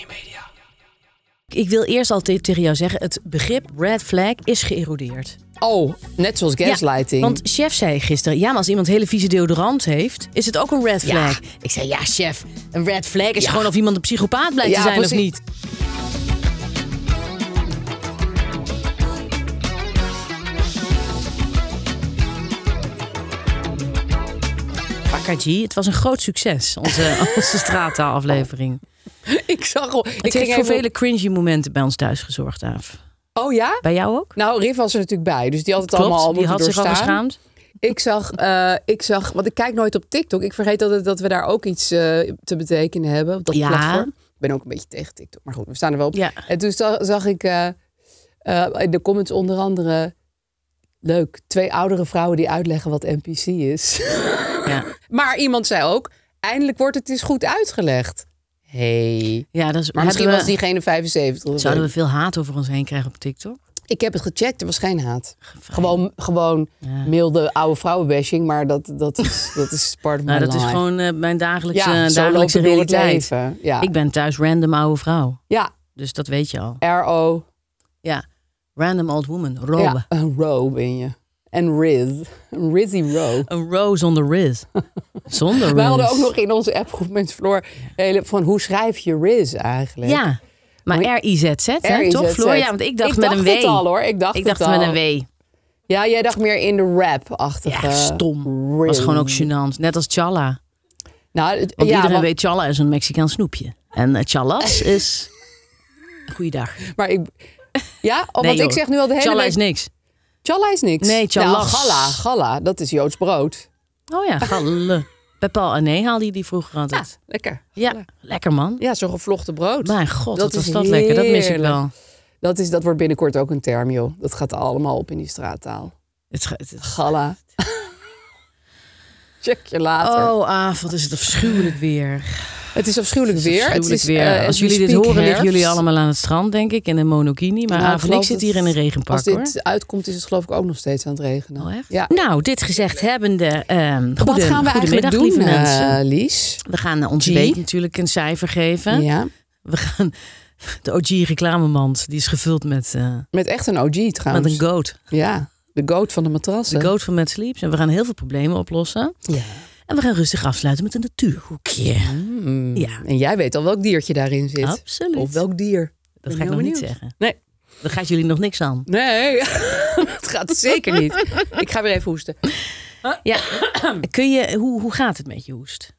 Media. Ik wil eerst altijd tegen jou zeggen: het begrip red flag is geërodeerd. Oh, net zoals gaslighting. want chef zei gisteren, ja, maar als iemand hele vieze deodorant heeft, is het ook een red flag. Ik zei, ja, chef, een red flag is gewoon of iemand een psychopaat blijkt te zijn of niet. Pakkaji, het was een groot succes, onze, onze ik zag al. Het ik heeft voor vele cringy momenten bij ons thuis gezorgd, Aaf. Oh ja? Bij jou ook? Nou, Riff was er natuurlijk bij, dus die had het Klopt, allemaal al die had zich al geschaamd. Ik zag, eh, ik zag, want ik kijk nooit op TikTok. Ik vergeet altijd dat we daar ook iets eh, te betekenen hebben. Op dat ja. platform. Ik ben ook een beetje tegen TikTok, maar goed, we staan er wel op. Ja. En toen zag, ik eh, in de comments onder andere... Leuk, twee oudere vrouwen die uitleggen wat NPC is. Ja. maar iemand zei ook, eindelijk wordt het eens goed uitgelegd. Hey. Ja, dat is, maar misschien was diegene 75. Zouden we veel haat over ons heen krijgen op TikTok? Ik heb het gecheckt, er was geen haat. Gewoon, gewoon milde oude vrouwenbashing, maar dat, dat, is, dat is part of nou, Dat is gewoon eh, mijn dagelijkse, dagelijkse realiteit. Ja. Ik ben thuis random oude vrouw. Ja. Dus dat weet je al. R.O. Ja. Random old woman. Robe. Ja, een robe ben je en Riz. Een Rizzy Row. Een Ro zonder Riz. Zonder Riz. We hadden ook nog in onze appgroep met Floor van hoe schrijf je Riz eigenlijk? Ja, maar R-I-Z-Z, hè, toch Floor? Ja, want ik dacht, met een W. Ik dacht het al hoor, ik dacht met een W. Ja, jij dacht meer in de rap-achtige. Ja, stom. Riz. Was gewoon ook gênant. Net als Challa. Nou, iedereen weet, Challa is een Mexicaans snoepje. En eh, Chalas is... Goeiedag. Maar ik... Ja, omdat ik zeg nu al de hele... Challa is niks. Challa is niks. Nee, challa. galla, galla, dat is Joods brood. Oh ja, galle. Bij Paul nee, haalde die vroeger altijd. Ja, lekker. Ja, lekker man. Ja, zo'n gevlochten brood. Mijn god, dat, is dat lekker. Dat mis ik wel. Dat, is, dat wordt binnenkort ook een term, joh. Dat gaat allemaal op in die straattaal. Het, het, Galla. Check je later. Oh, avond is het afschuwelijk weer. Het is afschuwelijk weer. het is, eh, Als jullie dit horen, herfst. liggen jullie allemaal aan het strand, denk ik, in een monokini. Maar nou, ik zit hier in een regenpak. Als dit uitkomt, is het geloof ik ook nog steeds aan het regenen. Oh, echt? Nou, dit gezegd hebbende, uh, ehm, Goed, wat gaan we eigenlijk doen, eh, Lies? We gaan eh, ons G. natuurlijk een cijfer geven. Ja. We gaan de OG-reclamemand, die is gevuld met... met echt een OG trouwens. Met een goat. Ja, de goat van de matrassen. De goat van Mad Sleeps. En we gaan heel veel problemen oplossen. Ja. En we gaan rustig afsluiten met een natuurhoekje. Mm. Ja. En jij weet al welk diertje daarin zit. Absoluut. Of welk dier. Dat ga ik nog niet zeggen. Nee. Dan gaat jullie nog niks aan. Nee, dat gaat zeker niet. Ik ga weer even hoesten. Ja. Kun je, hoe, hoe gaat het met je hoest?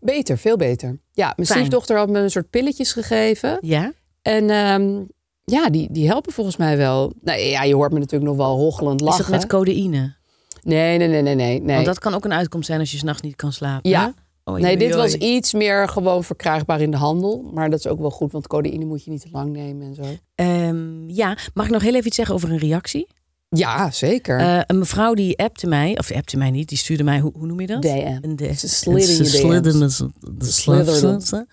Beter, veel beter. Ja, mijn stiefdochter had me een soort pilletjes gegeven. Ja. En ehm, ja, die, die helpen volgens mij wel. Nou ja, je hoort me natuurlijk nog wel rochelend lachen. Is dat met codeïne? Nee, nee, nee, nee, nee. Want dat kan ook een uitkomst zijn als je s'nachts niet kan slapen. Ja. nee, dit was iets meer gewoon verkrijgbaar in de handel. Maar dat is ook wel goed, want codeïne moet je niet te lang nemen en zo. Ehm, ja, mag ik nog heel even iets zeggen over een reactie? Ja, zeker. Eh, een mevrouw die appte mij, of appte mij niet, die stuurde mij, hoe, hoe noem je dat? DM. Een DM. Ze slidden Ze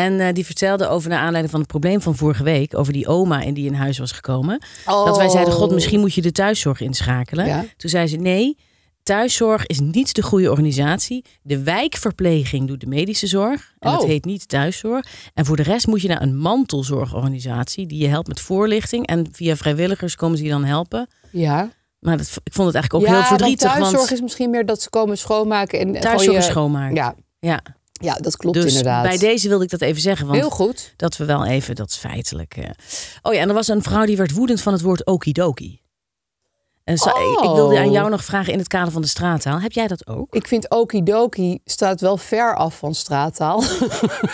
en eh, die vertelde over, naar aanleiding van het probleem van vorige week, over die oma en die in huis was gekomen. Dat wij zeiden: God, misschien moet je de thuiszorg inschakelen. Toen zei ze: Nee, thuiszorg is niet de goede organisatie. De wijkverpleging doet de medische zorg. En dat oh. heet niet thuiszorg. En voor de rest moet je naar een mantelzorgorganisatie die je helpt met voorlichting. En via vrijwilligers komen ze je dan helpen. Ja. Maar dat, ik vond het eigenlijk ook heel verdrietig. Want thuiszorg is misschien meer dat ze komen schoonmaken. En thuiszorg je... schoonmaken. Ja. ja. Ja, dat klopt dus inderdaad. Bij deze wilde ik dat even zeggen. Want Heel goed. Dat we wel even, dat feitelijk. Eh. Oh ja, en er was een vrouw die werd woedend van het woord okidoki. En ik, wilde aan jou oh. nog vragen in het kader van de straattaal. Heb jij dat ook? Ik vind okidoki staat wel ver af van straattaal.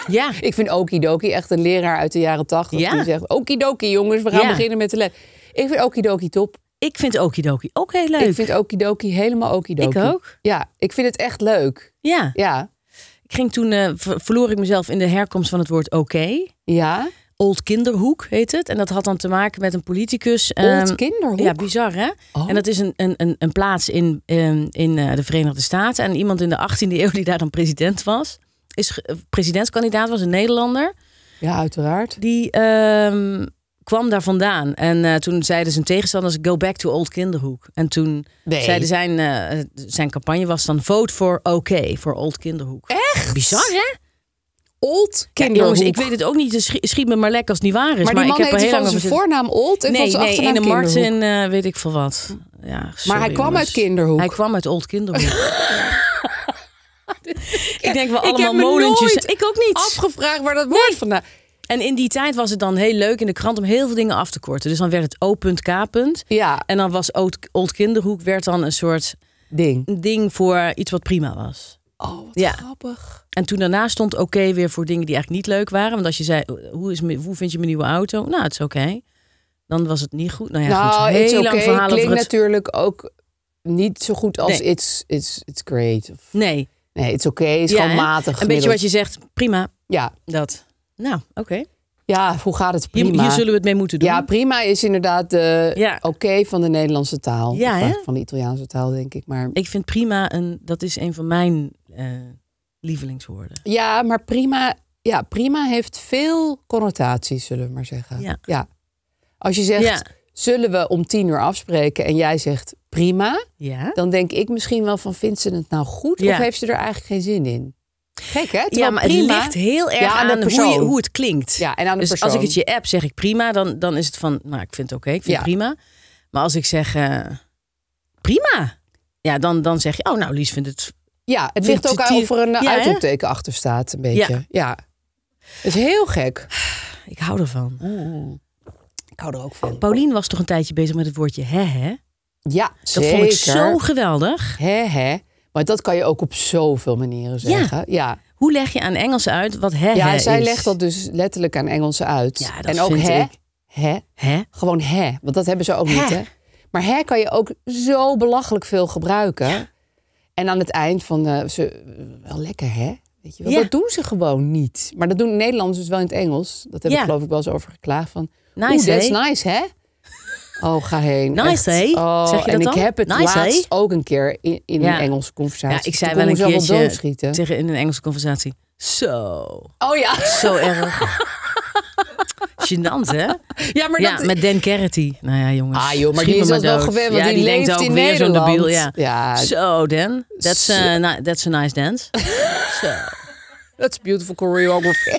Ja. ik vind okidoki echt een leraar uit de jaren tachtig ja. die zegt... okidoki jongens, we gaan beginnen met de les. Ik vind okidoki top. Ik vind okidoki ook heel leuk. Ik vind okidoki helemaal okidoki. Ik ook. Ja, ik vind het echt leuk. Ja. Ja, ik ging toen, eh, verloor ik mezelf in de herkomst van het woord oké. Ja. Old Kinderhoek heet het. En dat had dan te maken met een politicus. Old ehm, Kinderhoek? Ja, bizar hè? Oh. En dat is een, een, een, plaats in, ehm, in, in eh, de Verenigde Staten. En iemand in de 18e eeuw die daar dan president was. Is, presidentskandidaat was een Nederlander. Ja, uiteraard. Die ehm, kwam daar vandaan. En eh, toen zeiden zijn tegenstanders: Go back to old kinderhoek. En toen zeiden zijn, eh, zijn campagne was dan: Vote for OK, voor old kinderhoek. Echt? Bizar, hè? Old kinderhoek. ik weet het ook niet. Dus schiet me maar lekker als het niet waar is. Maar, ik heb heel lang zijn voornaam Old en nee, van zijn nee, achternaam Martin uh, weet ik veel wat. Ja, sorry, maar hij kwam uit kinderhoek. Hij kwam uit old kinderhoek. ik denk wel allemaal molentjes. Nooit ik ook niet. Afgevraagd waar dat woord vandaan. En in die tijd was het dan heel leuk in de krant om heel veel dingen af te korten. Dus dan werd het O.K. Ja. En dan was Old Kinderhoek werd dan een soort ding, ding voor iets wat prima was. Oh, wat grappig. En toen daarna stond oké weer voor dingen die eigenlijk niet leuk waren. Want als je zei, hoe, is, hoe vind je mijn nieuwe auto? Nou, het is oké. Dan was het niet goed. Nou ja, nou, heel lang okay. Klinkt natuurlijk ook niet zo goed als it's, it's, it's great. Of... Nee. Nee, het is oké, is gewoon matig. Een beetje wat je zegt, prima. Ja. Dat. Nou, oké. Ja, hoe gaat het prima? Hier, zullen we het mee moeten doen. Ja, prima is inderdaad de eh, oké van de Nederlandse taal. Ja, eh, van de Italiaanse taal, denk ik. Maar... Ik vind prima, een, dat is een van mijn eh, lievelingswoorden. Ja, maar prima, ja, prima heeft veel connotaties, zullen we maar zeggen. Ja. Als je zegt, zullen we om tien uur afspreken en jij zegt prima, ja. dan denk ik misschien wel van, vindt ze het nou goed of heeft ze er eigenlijk geen zin in? Gek hè? ja, maar die ligt heel erg aan, aan hoe, hoe, het klinkt. Ja, en aan de dus als ik het je app zeg ik prima, dan, dan is het van, nou ik vind het oké, ik vind het prima. Maar als ik zeg eh, prima, ja, dan, dan zeg je, oh nou Lies vindt het... Ja, het ligt ook aan of er een ja, uitroepteken achter staat een beetje. Ja. Het is heel gek. Ik hou ervan. Mm. Ik hou er ook van. Paulien was toch een tijdje bezig met het woordje hè hè? Ja, Dat vond ik zo geweldig. Hè hè. Maar dat kan je ook op zoveel manieren zeggen. Ja. Hoe leg je aan Engels uit wat hè Ja, zij legt dat dus letterlijk aan Engels uit. Ja, dat en ook hè, hè, hè, gewoon hè, want dat hebben ze ook niet. Hè? Maar hè kan je ook zo belachelijk veel gebruiken. Ja. En aan het eind van eh, ze, wel lekker hè. Weet je wel? Dat doen ze gewoon niet. Maar dat doen Nederlanders dus wel in het Engels. Dat hebben we geloof ik wel eens over geklaagd. Van, nice, nice hè. Oh, ga heen. Nice, oh, en ik heb het nice, laatst ook een keer in, in een Engelse conversatie. Ja, ik dus zei wel een keertje wel tegen in een Engelse conversatie. Zo. Oh ja. Zo erg. Gênant, hè? Ja, maar ja, met Dan Carity. Nou ja, jongens. Ah joh, maar die is wel gewend, want ja, die, leeft ook weer zo'n debiel. Ja. ja. Dan. That's, a, eh, that's a nice dance. so. That's beautiful choreography.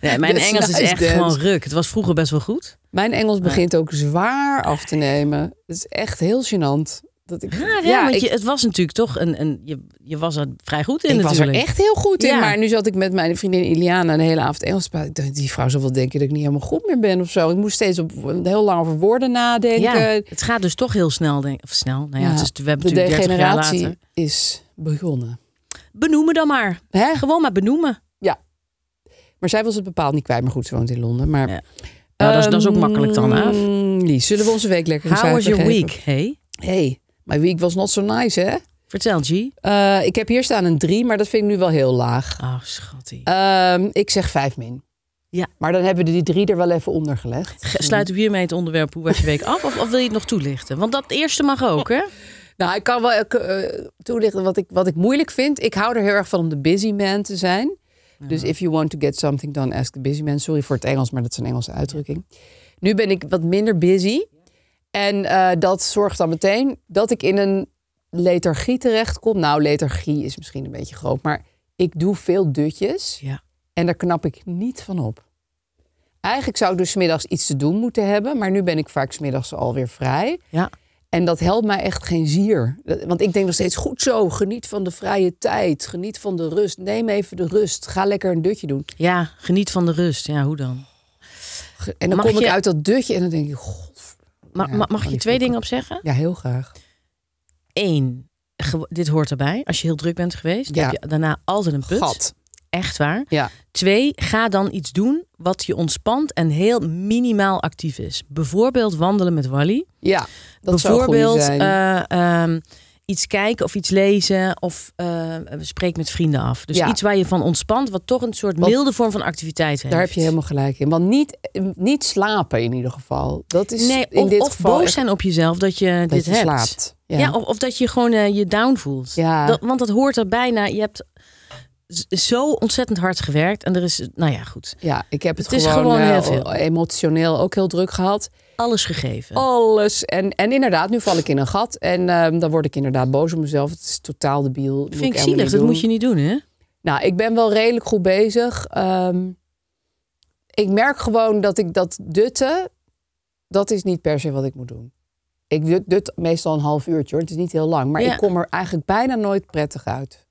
nee, mijn Engels is echt gewoon ruk. Het was vroeger best wel goed. Mijn Engels begint ook zwaar af te nemen. Het is echt heel gênant. Dat ik, ja, want je, het was natuurlijk toch een, een je, je was er vrij goed in. Ik was er echt heel goed in. Maar nu zat ik met mijn vriendin Iliana een hele avond Engels die vrouw zoveel wel denken dat ik niet helemaal goed meer ben of zo. Ik moest steeds op heel lang over woorden nadenken. Ja, het gaat dus toch heel snel, denk, of snel. Nou ja, ja het is, we hebben de generatie is begonnen. Benoemen dan maar. Hè? Gewoon maar benoemen. Ja. Maar zij was het bepaald niet kwijt. Maar goed, ze woont in Londen. Maar dat, is, dat is ook makkelijk dan, hè? Ehm, zullen we onze week lekker How was your week? Hey. Hey, my week was not so nice, hè? Vertel, G. Eh, ik heb hier staan een 3, maar dat vind ik nu wel heel laag. Oh, schattie. Ehm, ik zeg 5 min. Ja. Maar dan hebben we die drie er wel even onder gelegd. Sluiten we hiermee het onderwerp hoe was je week af? Of, wil je het nog toelichten? Want dat eerste mag ook, hè? nou, ik kan wel eh, eh, toelichten wat ik, wat ik moeilijk vind. Ik hou er heel erg van om de busy man te zijn. Dus mhm. if you want to get something done, ask the busy man. Sorry voor het Engels, maar dat is een Engelse uitdrukking. Nu ben ik wat minder busy. En eh, dat zorgt dan meteen dat ik in een lethargie terechtkom. Nou, lethargie is misschien een beetje groot, maar ik doe veel dutjes. Ja. En daar knap ik niet van op. Eigenlijk zou ik dus middags iets te doen moeten hebben, maar nu ben ik vaak smiddags alweer vrij. Ja. En dat helpt mij echt geen zier. Want ik denk nog steeds goed zo. Geniet van de vrije tijd. Geniet van de rust. Neem even de rust. Ga lekker een dutje doen. Ja, geniet van de rust. Ja, hoe dan? En dan mag kom ik uit dat dutje en dan denk ik... God, mag, mag je twee dingen op zeggen? Ja, heel graag. Eén, dit hoort erbij. Als je heel druk bent geweest, heb je daarna altijd een put. Echt waar. Ja. Twee, ga dan iets doen wat je ontspant en heel minimaal actief is. Bijvoorbeeld wandelen met Wally. Ja, dat Bijvoorbeeld, zou uh, um, iets kijken of iets lezen of uh, eh, spreek met vrienden af. Dus iets waar je van ontspant, wat toch een soort milde vorm van activiteit heeft. Daar heb je helemaal gelijk in. Want niet, niet slapen in ieder geval. Dat is nee, in of, dit geval boos zijn op jezelf dat je dit je hebt. Slaapt. Ja. ja. of, of dat je gewoon eh, je down voelt. Ja. want dat hoort er bijna. Nou, je hebt zo ontzettend hard gewerkt. En er is, nou ja, goed. Ja, ik heb het, gewoon, heel eh, veel. emotioneel ook heel druk gehad. Alles gegeven. Alles. En, en inderdaad, nu val ik in een gat. En ehm, dan word ik inderdaad boos op mezelf. Het is totaal debiel. Dat vind ik zielig. Dat moet je niet doen, hè? Nou, ik ben wel redelijk goed bezig. Ehm, ik merk gewoon dat ik dat dutten... dat is niet per se wat ik moet doen. Ik dut meestal een half uurtje, Het is niet heel lang. Maar ik kom er eigenlijk bijna nooit prettig uit.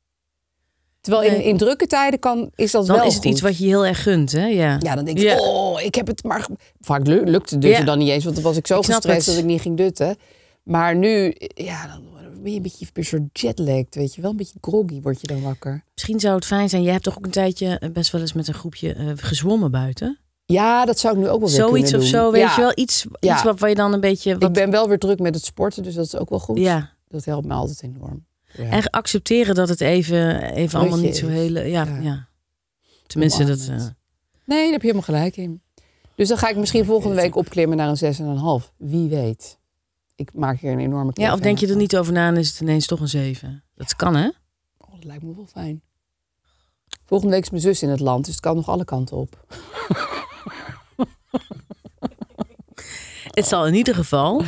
Terwijl in, in drukke tijden kan, is dat wel. is het iets wat je heel erg gunt, hè? Ja, ja dan denk je, oh, ik heb het maar. Vaak lukte het dus dan niet eens, want dan was ik zo ik gestrest dat ik niet ging dutten. Maar nu, ja, dan ben je een beetje een soort weet je wel. Een beetje groggy word je dan wakker. Misschien zou het fijn zijn. Jij hebt toch ook een tijdje eh, best wel eens met een groepje eh, gezwommen buiten? Ja, dat zou ik nu ook wel weer Zoiets of zo, weet je wel. Iets, iets wat, waar je dan een beetje... Wat... Ik ben wel weer druk met het sporten, dus dat is ook wel goed. Ja. Dat helpt me altijd enorm. En accepteren dat het even, even allemaal niet zo heel... Ja, ja. Tenminste, dat... Uh... Nee, daar heb je helemaal gelijk in. Dus dan ga ik misschien volgende week opklimmen naar een 6,5. Wie weet. Ik maak hier een enorme Ja, of denk je er niet over na en is het ineens toch een 7? Dat kan, hè? Oh, dat lijkt me wel fijn. Volgende week is mijn zus in het land, dus het kan nog alle kanten op. het zal in ieder geval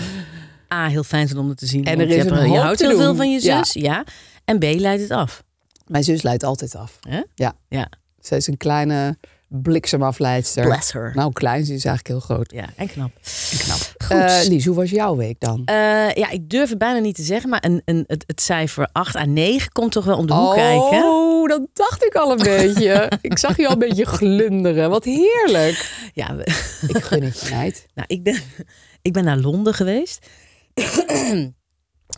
A, heel fijn zijn om het te zien. En er is je, een heel veel van je zus. Ja. En B, leidt het af. Mijn zus leidt altijd af. Ja. ja. Ze is een kleine bliksemafleidster. Bless her. Nou, klein, ze is eigenlijk heel groot. Ja, en knap. En knap. Goed. Eh, Lies, hoe was jouw week dan? Eh, ja, ik durf het bijna niet te zeggen, maar een, een, het, cijfer 8 à 9 komt toch wel om de hoek kijken. Oh, dat dacht ik al een beetje. ik zag je al een beetje glunderen. Wat heerlijk. Ja, ik gun het je, meid. Nou, ik ben, ik ben naar Londen geweest.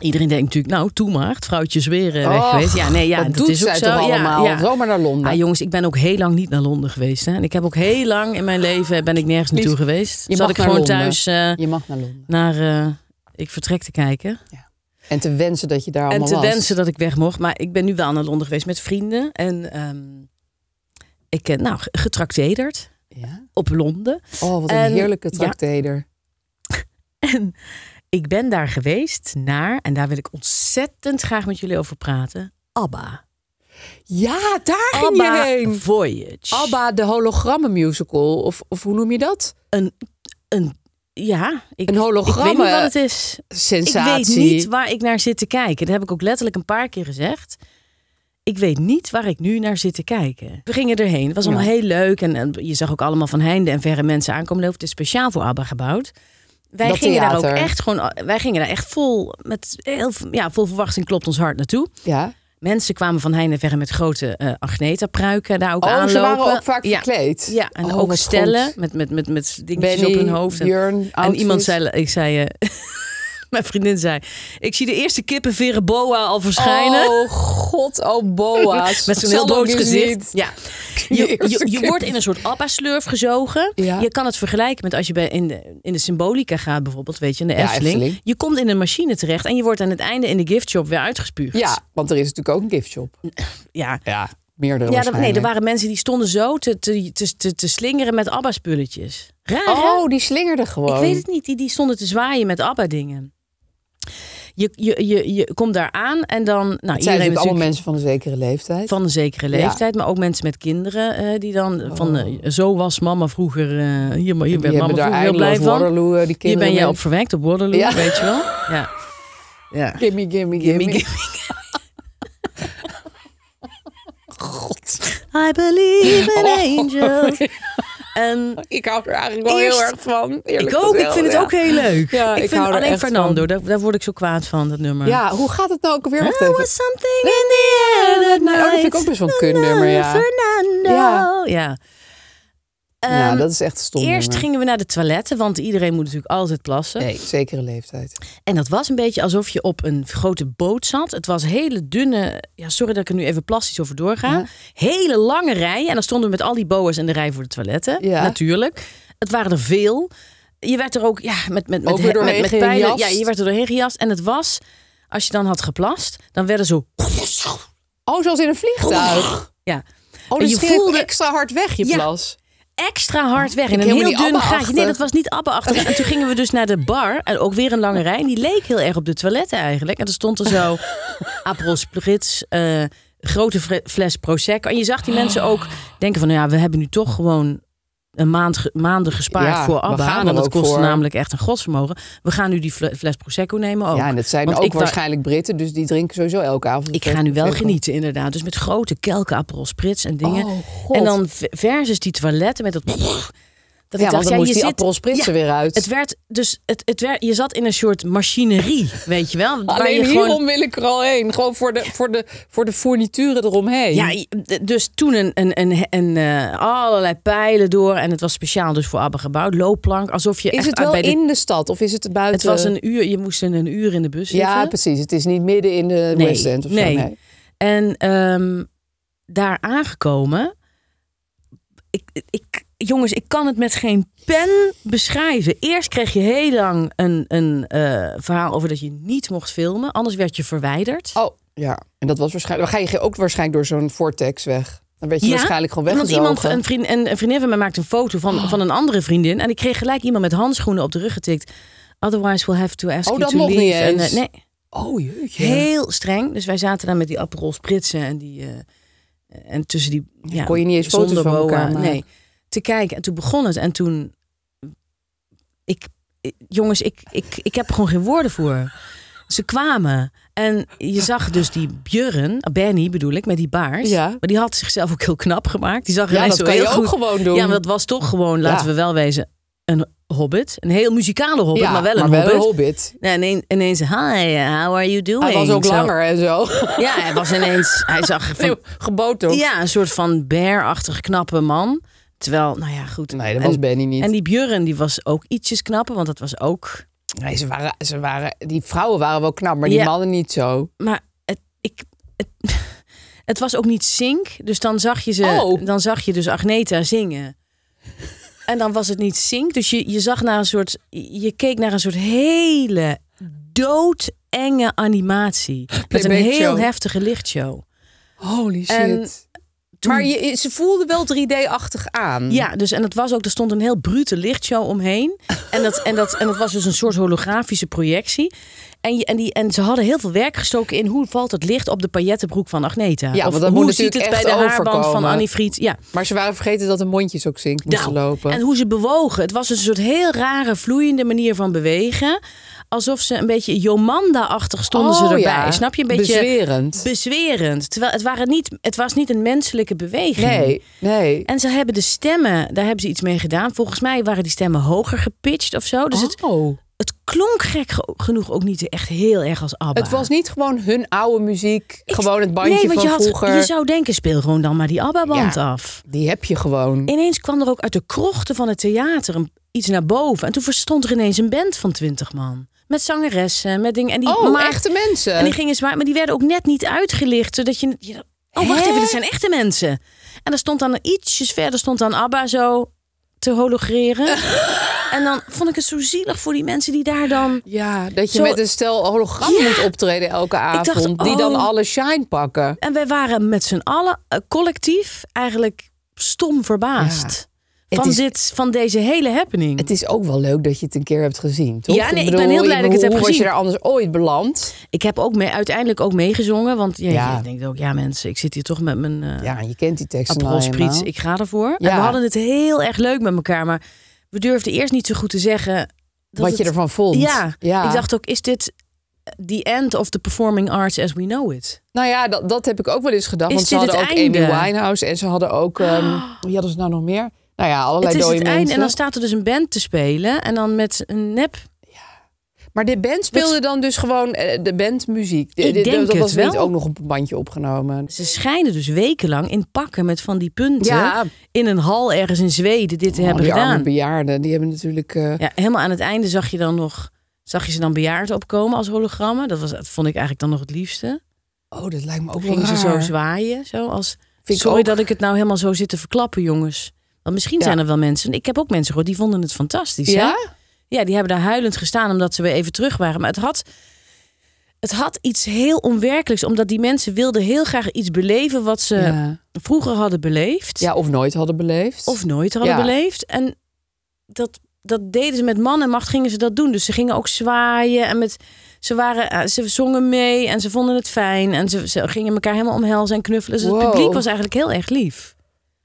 Iedereen denkt natuurlijk, nou, toe maar. Het vrouwtje weer uh, weg geweest. Ja, nee, ja, dat, is ook allemaal? Ja, ja. naar Londen. Ah, jongens, ik ben ook heel lang niet naar Londen geweest. Hè. En ik heb ook heel lang in mijn leven ben ik nergens naartoe geweest. Je Zat ik gewoon thuis eh, je mag naar, Londen. naar eh, ik vertrek te kijken. Ja. En te wensen dat je daar allemaal was. En te wensen dat ik weg mocht. Maar ik ben nu wel naar Londen geweest met vrienden. En ehm, ik eh, nou, getrakteerd ja? op Londen. Oh, wat een heerlijke trakteder. en... Ik ben daar geweest naar, en daar wil ik ontzettend graag met jullie over praten, ABBA. Ja, daar ging Abba je heen. Voyage. ABBA, de hologrammen musical, of, of hoe noem je dat? Een, een ja, ik, een hologram. Ik weet niet wat het is. Sensatie. Ik weet niet waar ik naar zit te kijken. Dat heb ik ook letterlijk een paar keer gezegd. Ik weet niet waar ik nu naar zit te kijken. We gingen erheen. Het was allemaal heel leuk. En, en, je zag ook allemaal van heinde en verre mensen aankomen Het is speciaal voor ABBA gebouwd wij gingen daar ook echt gewoon, wij gingen daar echt vol met heel ja, vol verwachting klopt ons hart naartoe. Ja. Mensen kwamen van heinde verre met grote eh, agnetapruiken pruiken daar ook aan. Oh, ze waren ook vaak verkleed. Ja, en oh, ook stellen met, met, met, met dingetjes op hun hoofd. en, iemand zei, ik zei, eh, mijn vriendin zei. Ik zie de eerste kippenveren boa al verschijnen. Oh god, oh boa's. Met zo'n heel boos gezicht. Ja. Je, je, je wordt in een soort abba-slurf gezogen. Ja. Je kan het vergelijken met als je bij in, de, in de symbolica gaat bijvoorbeeld, weet je, in de ja, Efteling. Je komt in een machine terecht en je wordt aan het einde in de giftshop weer uitgespuugd. Ja, want er is natuurlijk ook een giftshop. Ja. ja. Meerdere ja, nee, er waren mensen die stonden zo te, te, te, te slingeren met ABBA-spulletjes. Raar, oh, die slingerden gewoon. Ik weet het niet. Die, die stonden te zwaaien met ABBA-dingen. Je, je, je, je komt daar aan en dan. Nou, het zijn iedereen dus allemaal mensen van een zekere leeftijd. Van een zekere leeftijd, maar ook mensen met kinderen uh, die dan oh. van. Eh, zo was mama vroeger. Uh, hier hier werd mama daar heel blij van. hier ben jij op verwekt op Waterloo, ja. weet je wel? Ja. ja. Gimme, gimme, gimme. gimme, gimme. God. I believe in oh. angels. En ik hou er eigenlijk wel heel erg van. Ik ook, gezegd, ik vind het ook heel leuk. Ja, ik, ik vind alleen Fernando, daar, daar, word ik zo kwaad van, dat nummer. Ja, hoe gaat het nou ook weer? Wacht even. Was something in the air that night. Oh, dat vind ik ook best wel een kunnummer, ja. Fernando. Ja. ja ja, ehm, dat is echt stom. Eerst gingen we naar de toiletten, want iedereen moet natuurlijk altijd plassen. Nee, zekere leeftijd. En dat was een beetje alsof je op een grote boot zat. Het was hele dunne, ja, sorry dat ik er nu even plastisch over doorga. Hele lange rijen. En dan stonden we met al die boa's in de rij voor de toiletten. Ja. Natuurlijk. Het waren er veel. Je werd er ook, ja, met, met, met, met, met pijlen. Ja, je werd er doorheen gejast. En het was, als je dan had geplast, dan werden zo... Oh, zoals in een vliegtuig? Ja. Oh, je voelde extra hard weg, je ja, plas extra hard weg. In een heel dun gaatje. Nee, dat was niet abbeachtig. En toen gingen we dus naar de bar. En ook weer een lange rij. En die leek heel erg op de toiletten eigenlijk. En er stond er zo April Spritz... Eh, grote fles Prosecco. En je zag die mensen ook denken van... Nou ja, we hebben nu toch gewoon een maand, maanden gespaard voor ABBA. Want dat kost namelijk echt een godsvermogen. We gaan nu die fles Prosecco nemen ook. Ja, en dat zijn ook waarschijnlijk Britten. Dus die drinken sowieso elke avond. Ik ga nu wel genieten, inderdaad. Dus met grote kelken, april, en dingen. Oh, en dan versus die toiletten met dat... ja, ik dacht, dan ja, moest je die zit, spritsen weer uit. Het werd dus, het, het werd, je zat in een soort machinerie, weet je wel. Alleen je hierom gewoon... wil ik er al heen. Gewoon voor de, voor de, voor de fournituren eromheen. Ja, dus toen een, een, een, een eh, allerlei pijlen door. En het was speciaal dus voor Abbe gebouwd. Loopplank, alsof je Is het wel in de stad of is het buiten? Het was een uur, je moest een uur in de bus zitten. Ja, precies. Het is niet midden in de nee, West End of nee. En ehm, daar aangekomen... Ik, ik jongens, ik kan het met geen pen beschrijven. Eerst kreeg je heel lang een, een eh, verhaal over dat je niet mocht filmen. Anders werd je verwijderd. Oh, ja. En dat was waarschijnlijk... Dan ga je ook waarschijnlijk door zo'n vortex weg. Dan werd je waarschijnlijk gewoon weggezogen. Want iemand, een, vriend, een, een vriendin van mij maakte een foto van, oh. van een andere vriendin. En ik kreeg gelijk iemand met handschoenen op de rug getikt. Otherwise we'll have to ask oh, you to leave. Niet en, uh, nee. Oh, jeetje. Heel streng. Dus wij zaten daar met die aperol spritsen en die... Uh, en tussen die... Ja, kon je niet eens foto's van elkaar maken. Nee te kijken. En toen begon het. En toen. Ik, jongens, ik, ik, ik heb er gewoon geen woorden voor. Ze kwamen. En je zag dus die Björn, eh, Benny bedoel ik, met die baars. Ja. Maar die had zichzelf ook heel knap gemaakt. Die zag er ja, dat zo heel je goed. ook gewoon doen. Ja, dat was toch gewoon, laten we wel wezen, een hobbit. Een heel muzikale hobbit, maar wel een hobbit. Wel Ja, ineens, ineens, hi, how are you doing? Hij was ook zo. langer en zo. Ja, hij was ineens, hij zag... Van, nee, geboten. Ja, een soort van bear-achtig knappe man. Terwijl, nou ja, goed. Nee, dat was en, Benny niet. En die buren, die was ook ietsjes knapper, want dat was ook... Nee, ze waren, ze waren, die vrouwen waren wel knap, maar die mannen niet zo. Maar het, ik, het, was ook niet zink, dus dan zag je ze, oh. dan zag je dus Agneta zingen. en dan was het niet zink, dus je, je zag naar een soort, je keek naar een soort hele doodenge animatie. met een heel heftige lichtshow. Holy shit. Maar je, ze voelde wel 3D-achtig aan. Ja, dus en dat was ook, er stond een heel brute lichtshow omheen. en, dat, en, dat, en dat was dus een soort holografische projectie. En, en, die, en ze hadden heel veel werk gestoken in hoe valt het licht op de paillettenbroek van Agneta. Ja, of hoe ziet het bij de overkomen. haarband van Annie Fried. Ja. Maar ze waren vergeten dat de mondjes ook zink moesten nou, lopen. En hoe ze bewogen. Het was een soort heel rare, vloeiende manier van bewegen alsof ze een beetje Jomanda-achtig stonden ze oh, erbij. Snap je? Een beetje bezwerend. Bezwerend. Terwijl het, waren niet, het was niet een menselijke beweging. Nee, nee. En ze hebben de stemmen, daar hebben ze iets mee gedaan. Volgens mij waren die stemmen hoger gepitcht of zo. Dus oh. het, het klonk gek genoeg ook niet echt heel erg als ABBA. Het was niet gewoon hun oude muziek, gewoon het bandje want van je had, vroeger. Je zou denken, speel gewoon dan maar die ABBA-band af. Die heb je gewoon. Ineens kwam er ook uit de krochten van het theater iets naar boven. En toen verstond er ineens een band van twintig man. Met zangeressen, met dingen. En die oh, echte mensen. En die gingen zwaar, maar die werden ook net niet uitgelicht. Zodat je. je oh, wacht even, dit zijn echte mensen. En dan stond dan ietsjes verder, stond dan Abba zo te hologreren. en dan vond ik het zo zielig voor die mensen die daar dan. Ja, dat je met een stel hologram moet optreden elke avond. die dan oh. alle shine pakken. En wij waren met z'n allen eh, collectief eigenlijk stom verbaasd van, dit, van deze hele happening. Het is ook wel leuk dat je het een keer hebt gezien, toch? Ja, ik, bedoel, ik ben heel blij dat ik het heb gezien. was je daar anders ooit beland? Ik heb ook mee, uiteindelijk ook meegezongen. Want je, ja. ik denk ook, ja mensen, ik zit hier toch met mijn... Uh, ja, je kent die tekst nou ik ga ervoor. En we hadden het heel erg leuk met elkaar. Maar we durfden eerst niet zo goed te zeggen... Wat je ervan vond. Ja, ik dacht ook, is dit the end of the performing arts as we know it. Nou ja, dat, dat heb ik ook wel eens gedacht. want ze hadden ook einde? Amy Winehouse en ze hadden ook... Ehm, wie hadden ze nou nog meer? nou ja, allerlei het is het En dan staat er dus een band te spelen. En dan met een nep maar de band speelde dan dus gewoon eh, de bandmuziek. De, ik denk dat was wel. niet ook nog op een bandje opgenomen. Ze schijnen dus wekenlang in pakken met van die punten in een hal ergens in Zweden dit te oh, hebben die gedaan. Arme bejaarden, die hebben natuurlijk. Eh, ja, helemaal aan het einde zag je dan nog, zag je ze dan bejaard opkomen als hologrammen. Dat was, dat vond ik eigenlijk dan nog het liefste. Oh, dat lijkt me ook. Gingen ze zo zwaaien, zo als. Vind sorry dat ik het nou helemaal zo zit te verklappen, jongens. Want misschien zijn er wel mensen. Ik heb ook mensen gehoord die vonden het fantastisch. Ja? Hè? Ja, die hebben daar huilend gestaan omdat ze weer even terug waren. Maar het had, het had iets heel onwerkelijks. Omdat die mensen wilden heel graag iets beleven wat ze vroeger hadden beleefd. Ja, of nooit hadden beleefd. Of nooit hadden beleefd. En dat, dat deden ze met man en macht gingen ze dat doen. Dus ze gingen ook zwaaien en met ze, waren, eh, ze zongen mee en ze vonden het fijn. En ze, gingen elkaar helemaal omhelzen en knuffelen. Dus het publiek was eigenlijk heel erg lief.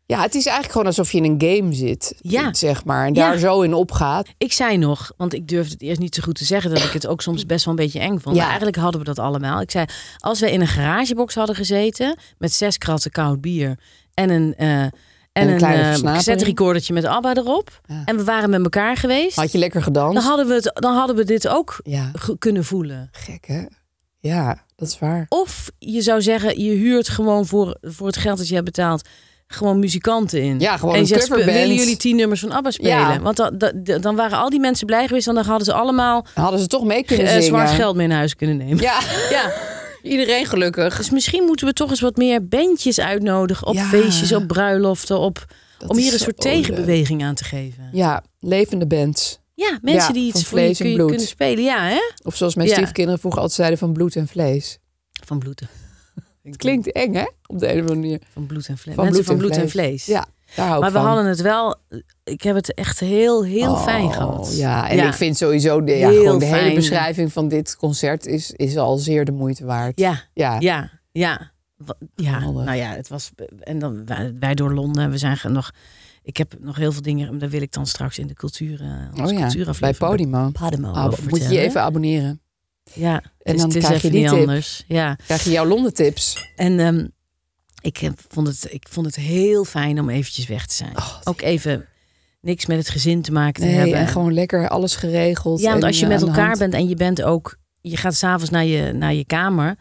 Ja, het is eigenlijk gewoon alsof je in een game zit, ja. zeg maar. En daar zo in opgaat. Ik zei nog, want ik durfde het eerst niet zo goed te zeggen... dat ik het ook soms best wel een beetje eng vond. Ja. Maar eigenlijk hadden we dat allemaal. Ik zei, als we in een garagebox hadden gezeten... met zes kratten koud bier en een... Uh, en, en een, een eh, cassette recordertje met ABBA erop. En we waren met elkaar geweest. Had je lekker gedanst. Dan hadden we, het, dan hadden we dit ook kunnen voelen. Gek hè? Ja, dat is waar. Of je zou zeggen, je huurt gewoon voor, voor het geld dat je hebt betaald gewoon muzikanten in. Ja, gewoon en ze zegt, willen jullie tien nummers van ABBA spelen? Want dan, waren al die mensen blij geweest. dan hadden ze allemaal... Hadden ze toch mee kunnen eh, zingen. Zwart geld mee naar huis kunnen nemen. Ja. ja. Iedereen gelukkig. Dus misschien moeten we toch eens wat meer bandjes uitnodigen. Op feestjes, op bruiloften. Op, om hier een soort tegenbeweging aan te geven. Ja, levende bands. Ja, mensen die iets voor je kun, kunnen spelen. Ja, hè? Of zoals mijn stiefkinderen vroeger altijd zeiden, van bloed en vlees. Van bloed het klinkt eng, hè? Op de ene manier. Van bloed en vlees. Van Mensen van bloed en, vlees. Ja, daar hou maar van. we hadden het wel. Ik heb het echt heel, heel oh, fijn gehad. Ja, en ik vind sowieso de, ja, gewoon de hele beschrijving van dit concert is, is al zeer de moeite waard. Ja, ja, ja. ja. nou ja, het was. En dan wij, door Londen. We zijn nog. Ik heb nog heel veel dingen, daar wil ik dan straks in de cultuur, eh, oh ja, bij Podimo. Podimo oh, moet je je even abonneren. Ja, en dus dan het krijg je die niet anders. Ja. Krijg je jouw Londen tips. En ehm, ik, vond het, ik vond het heel fijn om eventjes weg te zijn. Oh, ook even niks met het gezin te maken te hebben. En gewoon lekker alles geregeld. Ja, want als je eh, met elkaar bent en je bent ook, je gaat s'avonds naar je, naar je kamer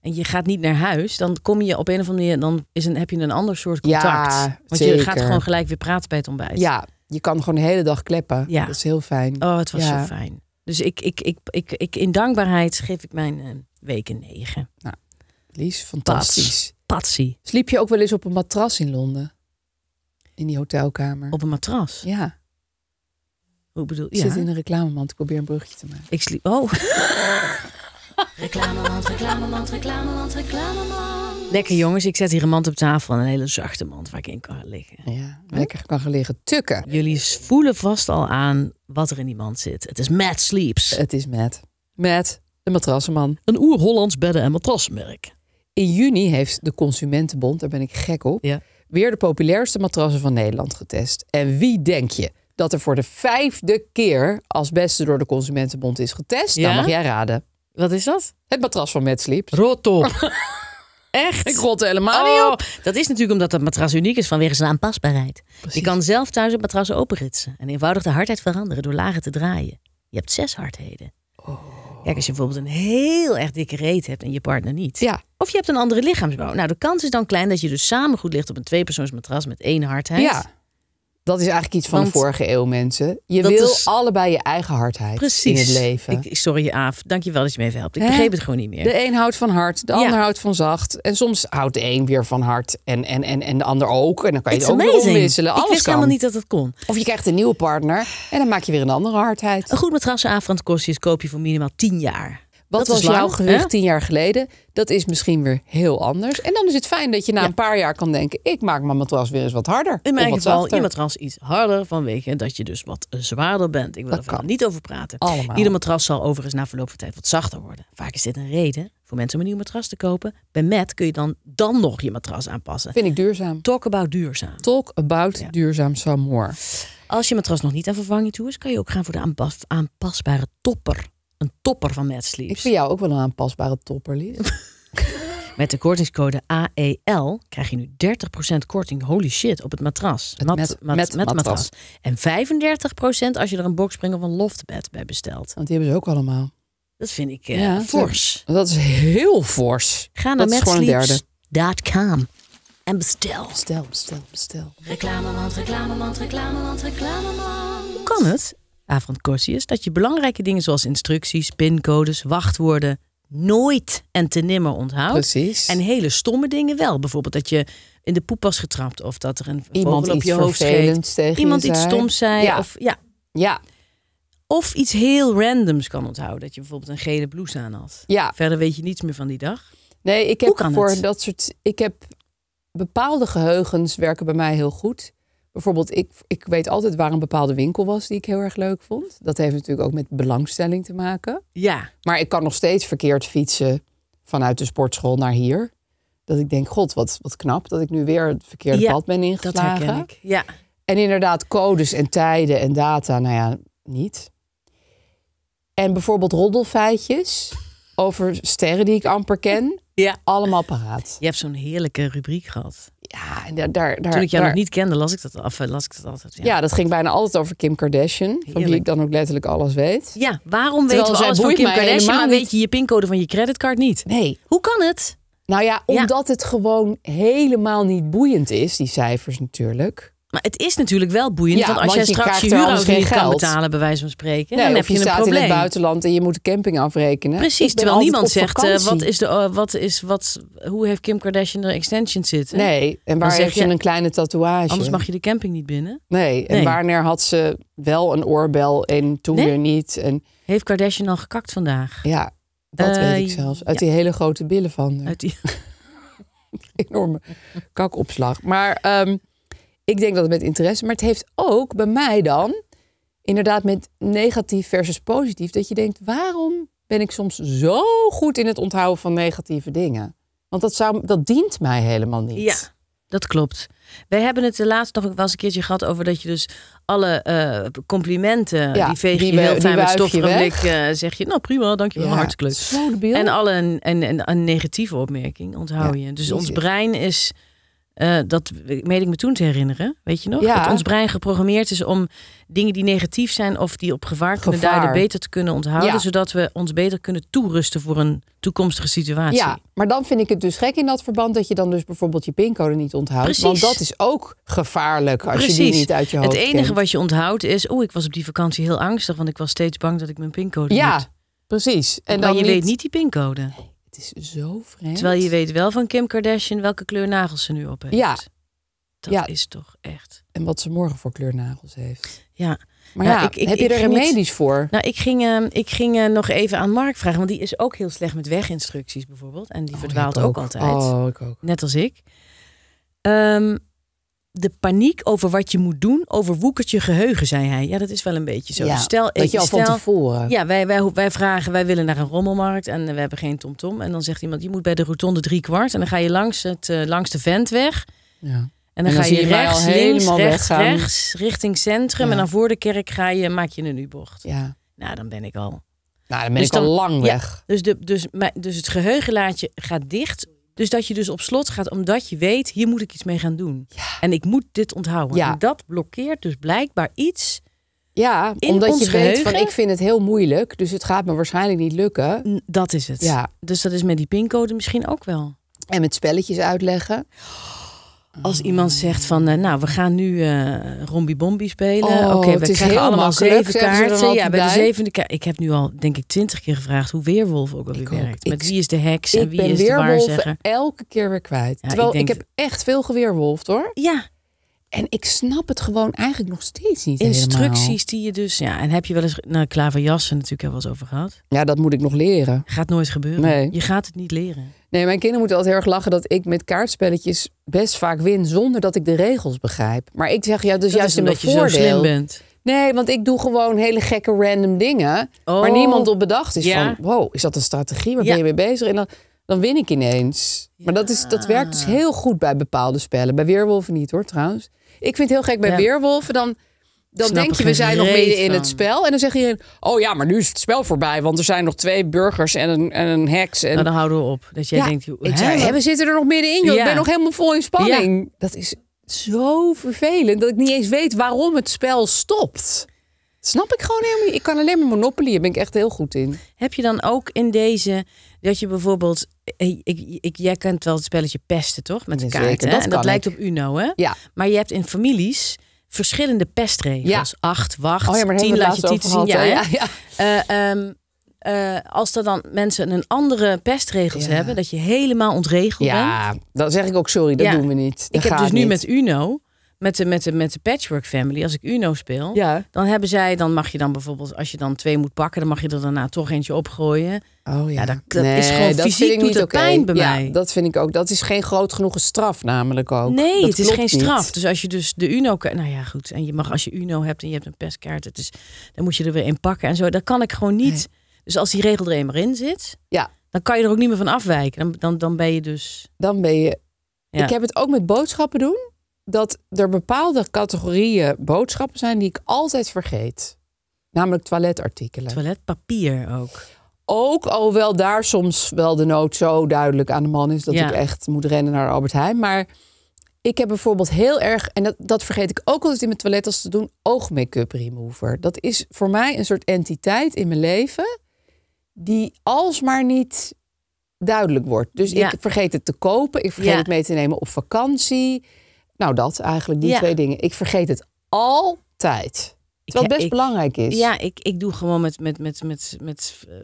en je gaat niet naar huis, dan kom je op een of andere manier, dan is een, heb je een ander soort contact. want je gaat gewoon gelijk weer praten bij het ontbijt. Ja, je kan gewoon de hele dag kleppen. Ja. Dat is heel fijn. Oh, het was ja. zo fijn. Dus ik, ik, ik, ik, ik, in dankbaarheid geef ik mijn eh, weken negen. Nou, Lies, fantastisch. Patsy. Sliep je ook wel eens op een matras in Londen? In die hotelkamer? Op een matras? Ja. Hoe bedoel je? Ik ja. zit in een reclamemand. Ik probeer een brugje te maken. Ik sliep... Oh. reclamemand, reclamemand, reclamemand, reclamemand. Lekker jongens, ik zet hier een mand op tafel en een hele zachte mand waar ik in kan liggen. Ja, lekker kan gaan liggen tukken. Jullie voelen vast al aan wat er in die mand zit. Het is Matt Sleeps. Het is Matt. Matt, de matrassenman. Een oer-Hollands bedden- en matrassenmerk. In juni heeft de Consumentenbond, daar ben ik gek op, weer de populairste matrassen van Nederland getest. En wie denk je dat er voor de vijfde keer als beste door de Consumentenbond is getest? Dan mag jij raden. Wat is dat? Het matras van Matt Sleeps. Rot op. Ik rotte helemaal niet oh. op. Dat is natuurlijk omdat dat matras uniek is vanwege zijn aanpasbaarheid. Je kan zelf thuis het matras openritsen en eenvoudig de hardheid veranderen door lagen te draaien. Je hebt zes hardheden. Oh. Kijk, als je bijvoorbeeld een heel erg dikke reet hebt en je partner niet. Ja. Of je hebt een andere lichaamsbouw. Nou, de kans is dan klein dat je dus samen goed ligt op een tweepersoonsmatras met één hardheid. Ja. Dat is eigenlijk iets van de vorige eeuw, mensen. Je wil allebei je eigen hardheid in het leven. Ik, sorry, Aaf. Dankjewel dat je me even helpt. Ik begrijp begreep het gewoon niet meer. De een houdt van hard, de ander houdt van zacht. En soms houdt de een weer van hard en, en, en, en de ander ook. En dan kan je It's het ook weer omwisselen. Alles ik wist helemaal niet dat het kon. Of je krijgt een nieuwe partner en dan maak je weer een andere hardheid. Een goed matras Aaf koop je voor minimaal 10 jaar. Wat was jouw gerucht tien jaar geleden? Dat is misschien weer heel anders. En dan is het fijn dat je na een paar jaar kan denken: ik maak mijn matras weer eens wat harder. In mijn geval, je matras iets harder vanwege dat je dus wat eh, zwaarder bent. Ik wil er niet over praten. Allemaal. Ieder matras zal overigens na verloop van tijd wat zachter worden. Vaak is dit een reden voor mensen om een nieuw matras te kopen. Bij Met kun je dan, dan nog je matras aanpassen. Vind ik duurzaam. Talk about duurzaam. Talk about duurzaam some Als je matras nog niet aan vervanging toe is, kan je ook gaan voor de aanpasbare topper een topper van Mad Ik vind jou ook wel een aanpasbare topper, Lies. Met de kortingscode AEL krijg je nu 30% korting, holy shit, op het matras. Het met, met, met, matras. En 35% als je er een boxspring of een loftbed bij bestelt. Want die hebben ze ook allemaal. Dat vind ik eh, ja, fors. Dat is heel fors. Ga naar matsleeps.com en bestel. Bestel, bestel, bestel. reclame reclamemand, reclame reclamemand. Kan het Avrand dat je belangrijke dingen zoals instructies, pincodes, wachtwoorden nooit en te nimmer onthoudt. Precies. En hele stomme dingen wel. Bijvoorbeeld dat je in de poep was getrapt of dat er een iemand op je hoofd scheet. Iemand iets stoms zei. Ja. Of, ja. ja. Of iets heel randoms kan onthouden. Dat je bijvoorbeeld een gele blouse aan had. Ja. Verder weet je niets meer van die dag. Nee, ik heb voor het? dat soort. Ik heb bepaalde geheugens werken bij mij heel goed. Bijvoorbeeld, ik, ik weet altijd waar een bepaalde winkel was die ik heel erg leuk vond. Dat heeft natuurlijk ook met belangstelling te maken. Ja. Maar ik kan nog steeds verkeerd fietsen vanuit de sportschool naar hier. Dat ik denk, god, wat, wat knap dat ik nu weer het verkeerde pad ben ingeslagen. Dat ik. Ja. En inderdaad, codes en tijden en data, nou ja, niet. En bijvoorbeeld roddelfeitjes over sterren die ik amper ken. Ja. Allemaal paraat. Je hebt zo'n heerlijke rubriek gehad. Ja, en daar, daar, daar, Toen ik jou nog niet kende, las ik dat, af, las ik dat altijd. Ja. dat ging bijna altijd over Kim Kardashian. Van wie ik dan ook letterlijk alles weet. Ja, waarom Terwijl weten we alles Kim Kardashian, maar weet je je pincode van je creditcard niet? Nee. Hoe kan het? Nou ja, omdat het gewoon helemaal niet boeiend is, die cijfers natuurlijk. Maar het is natuurlijk wel boeiend. want als jij je straks je huurauto niet geld. kan betalen, bij wijze van spreken, dan heb je, je een staat in het buitenland en je moet de camping afrekenen. Precies, terwijl niemand zegt eh, wat is de, eh, wat is, wat, hoe heeft Kim Kardashian er extension zitten? Nee, en waar heeft ze een kleine tatoeage? Anders mag je de camping niet binnen. Nee, en nee. wanneer had ze wel een oorbel en toen weer niet? En... Heeft Kardashian al gekakt vandaag? Ja, dat eh, weet ik zelfs. Uit die hele grote billen van. Uit die enorme kakopslag. Maar ehm, ik denk dat het met interesse, maar het heeft ook bij mij dan inderdaad met negatief versus positief. Dat je denkt, waarom ben ik soms zo goed in het onthouden van negatieve dingen? Want dat, zou, dat dient mij helemaal niet. Ja, dat klopt. Wij hebben het de laatste nog Ik was een keertje gehad over dat je dus alle eh, complimenten, die veeg je die heel we, fijn met eh, zeg je, nou prima, dankjewel, ja, hartelijk. En alle en, een negatieve opmerking onthoud je. dus ons brein is eh, dat meen ik me toen te herinneren, weet je nog? Ja. Dat ons brein geprogrammeerd is om dingen die negatief zijn of die op gevaar kunnen gevaar. beter te kunnen onthouden, zodat we ons beter kunnen toerusten voor een toekomstige situatie. Ja, maar dan vind ik het dus gek in dat verband dat je dan dus bijvoorbeeld je pincode niet onthoudt, Precies. want dat is ook gevaarlijk als je die niet uit je hoofd Het enige wat je onthoudt is, oh, ik was op die vakantie heel angstig, want ik was steeds bang dat ik mijn pincode ja. Precies. En maar dan je weet niet die pincode is zo vreemd. Terwijl je weet wel van Kim Kardashian welke kleur nagels ze nu op heeft. Ja. Dat is toch echt. En wat ze morgen voor kleur nagels heeft. Ja. Maar nou, ja, ik, heb je er remedies voor? Nou, ik ging, uh, ik ging eh, nog even aan Mark vragen. Want die is ook heel slecht met weginstructies bijvoorbeeld. En die oh, verdwaalt ook. altijd. Oh, ik ook. Net als ik. Um, de paniek over wat je moet doen, overwoekert je geheugen, zei hij. Ja, dat is wel een beetje zo. Ja, dus stel, dat je al stel, van tevoren. Ja, wij, wij, wij vragen, wij willen naar een rommelmarkt en we hebben geen tomtom. -tom. En dan zegt iemand, je moet bij de rotonde drie kwart. En dan ga je langs, het, eh, langs de weg. Ja. En, dan ga je, rechts, links, rechts, rechts, richting centrum. En dan voor de kerk ga je, maak je een U-bocht. Ja. Nou, dan ben ik al... Nou, dan ben dus ik al lang weg. dus, de, dus, dus het geheugenlaadje gaat dicht dus dat je dus op slot gaat omdat je weet, hier moet ik iets mee gaan doen. En ik moet dit onthouden. Ja. En dat blokkeert dus blijkbaar iets. Ja, omdat je weet van ik vind het heel moeilijk, dus het gaat me waarschijnlijk niet lukken. Dat is het. Ja. Dus dat is met die pincode misschien ook wel. En met spelletjes uitleggen als iemand zegt van, eh, nou, we gaan nu uh, eh, Bombi spelen. Oh, Oké, we krijgen allemaal zeven kaarten. Ja, bij de zevende kaart. Ik heb nu al, denk ik, twintig keer gevraagd hoe Weerwolf ook alweer werkt. Met wie is de heks en wie is de waarzegger. elke keer weer kwijt. Terwijl ik, heb echt veel geweerwolf, hoor. Ja. En ik snap het gewoon eigenlijk nog steeds niet Instructies die je dus... Ja, en heb je wel eens... Nou, klaverjassen natuurlijk hebben we het over gehad. Ja, dat moet ik nog leren. Gaat nooit gebeuren. Nee. Je gaat het niet leren. Nee, mijn kinderen moeten altijd heel erg lachen dat ik met kaartspelletjes best vaak win zonder dat ik de regels begrijp. Maar ik zeg ja, dus juist in mijn voordeel. je zo slim bent. Nee, want ik doe gewoon hele gekke random dingen maar waar oh. niemand op bedacht is van, wow, is dat een strategie? Waar ben je mee bezig? En dan, dan win ik ineens. Maar dat, is, dat werkt dus heel goed bij bepaalde spellen. Bij weerwolven niet hoor, trouwens. Ik vind het heel gek bij weerwolven dan dan denk je, we zijn nog midden in het spel. En dan zeg je, oh ja, maar nu is het spel voorbij. Want er zijn nog twee burgers en een, en een heks. En... Nou, dan houden we op. Dat jij denkt, ik we zitten er nog middenin. Joh. Ik ben nog helemaal vol in spanning. Dat is zo vervelend dat ik niet eens weet waarom het spel stopt. snap ik gewoon helemaal niet. Ik kan alleen maar Monopoly. Daar ben ik echt heel goed in. Heb je dan ook in deze, dat je bijvoorbeeld... Ik, ik, jij kent wel het spelletje pesten, toch? Met een kaart. dat en dat lijkt op Uno, hè? Maar je hebt in families verschillende pestregels. Ja. Acht, wacht, oh ja, tien laat je titel zien. Ja, eh, ehm, eh, als er dan mensen een andere pestregels hebben, dat je helemaal ontregeld bent. Ja, dan zeg ik ook sorry, dat doen we niet. ik heb dus nu met UNO met de, met, de, met de Patchwork Family, als ik Uno speel, dan hebben zij, dan mag je dan bijvoorbeeld, als je dan twee moet pakken, dan mag je er daarna toch eentje opgooien. Oh ja, ja dat, is gewoon dat fysiek niet pijn bij ja, mij. Dat vind ik ook. Dat is geen groot genoeg straf, namelijk ook. Nee, dat het is geen straf. Dus als je dus de Uno, nou ja, goed. En je mag als je Uno hebt en je hebt een pestkaart, het dan moet je er weer in pakken en zo. Dat kan ik gewoon niet. Dus als die regel er eenmaal in zit, ja. dan kan je er ook niet meer van afwijken. Dan, dan, dan ben je dus. Dan ben je. Ik heb het ook met boodschappen doen dat er bepaalde categorieën boodschappen zijn die ik altijd vergeet. Namelijk toiletartikelen. Toiletpapier ook. Ook, alhoewel daar soms wel de nood zo duidelijk aan de man is dat ik echt moet rennen naar Albert Heijn. Maar ik heb bijvoorbeeld heel erg, en dat, dat vergeet ik ook altijd in mijn toilet als te doen, oogmake-up remover. Dat is voor mij een soort entiteit in mijn leven die alsmaar niet duidelijk wordt. Dus ik vergeet het te kopen, ik vergeet het mee te nemen op vakantie. Nou, dat eigenlijk, die twee dingen. Ik vergeet het altijd. Wat wel best belangrijk is. Ja, ik, ik doe gewoon met, met, met, met, met eh,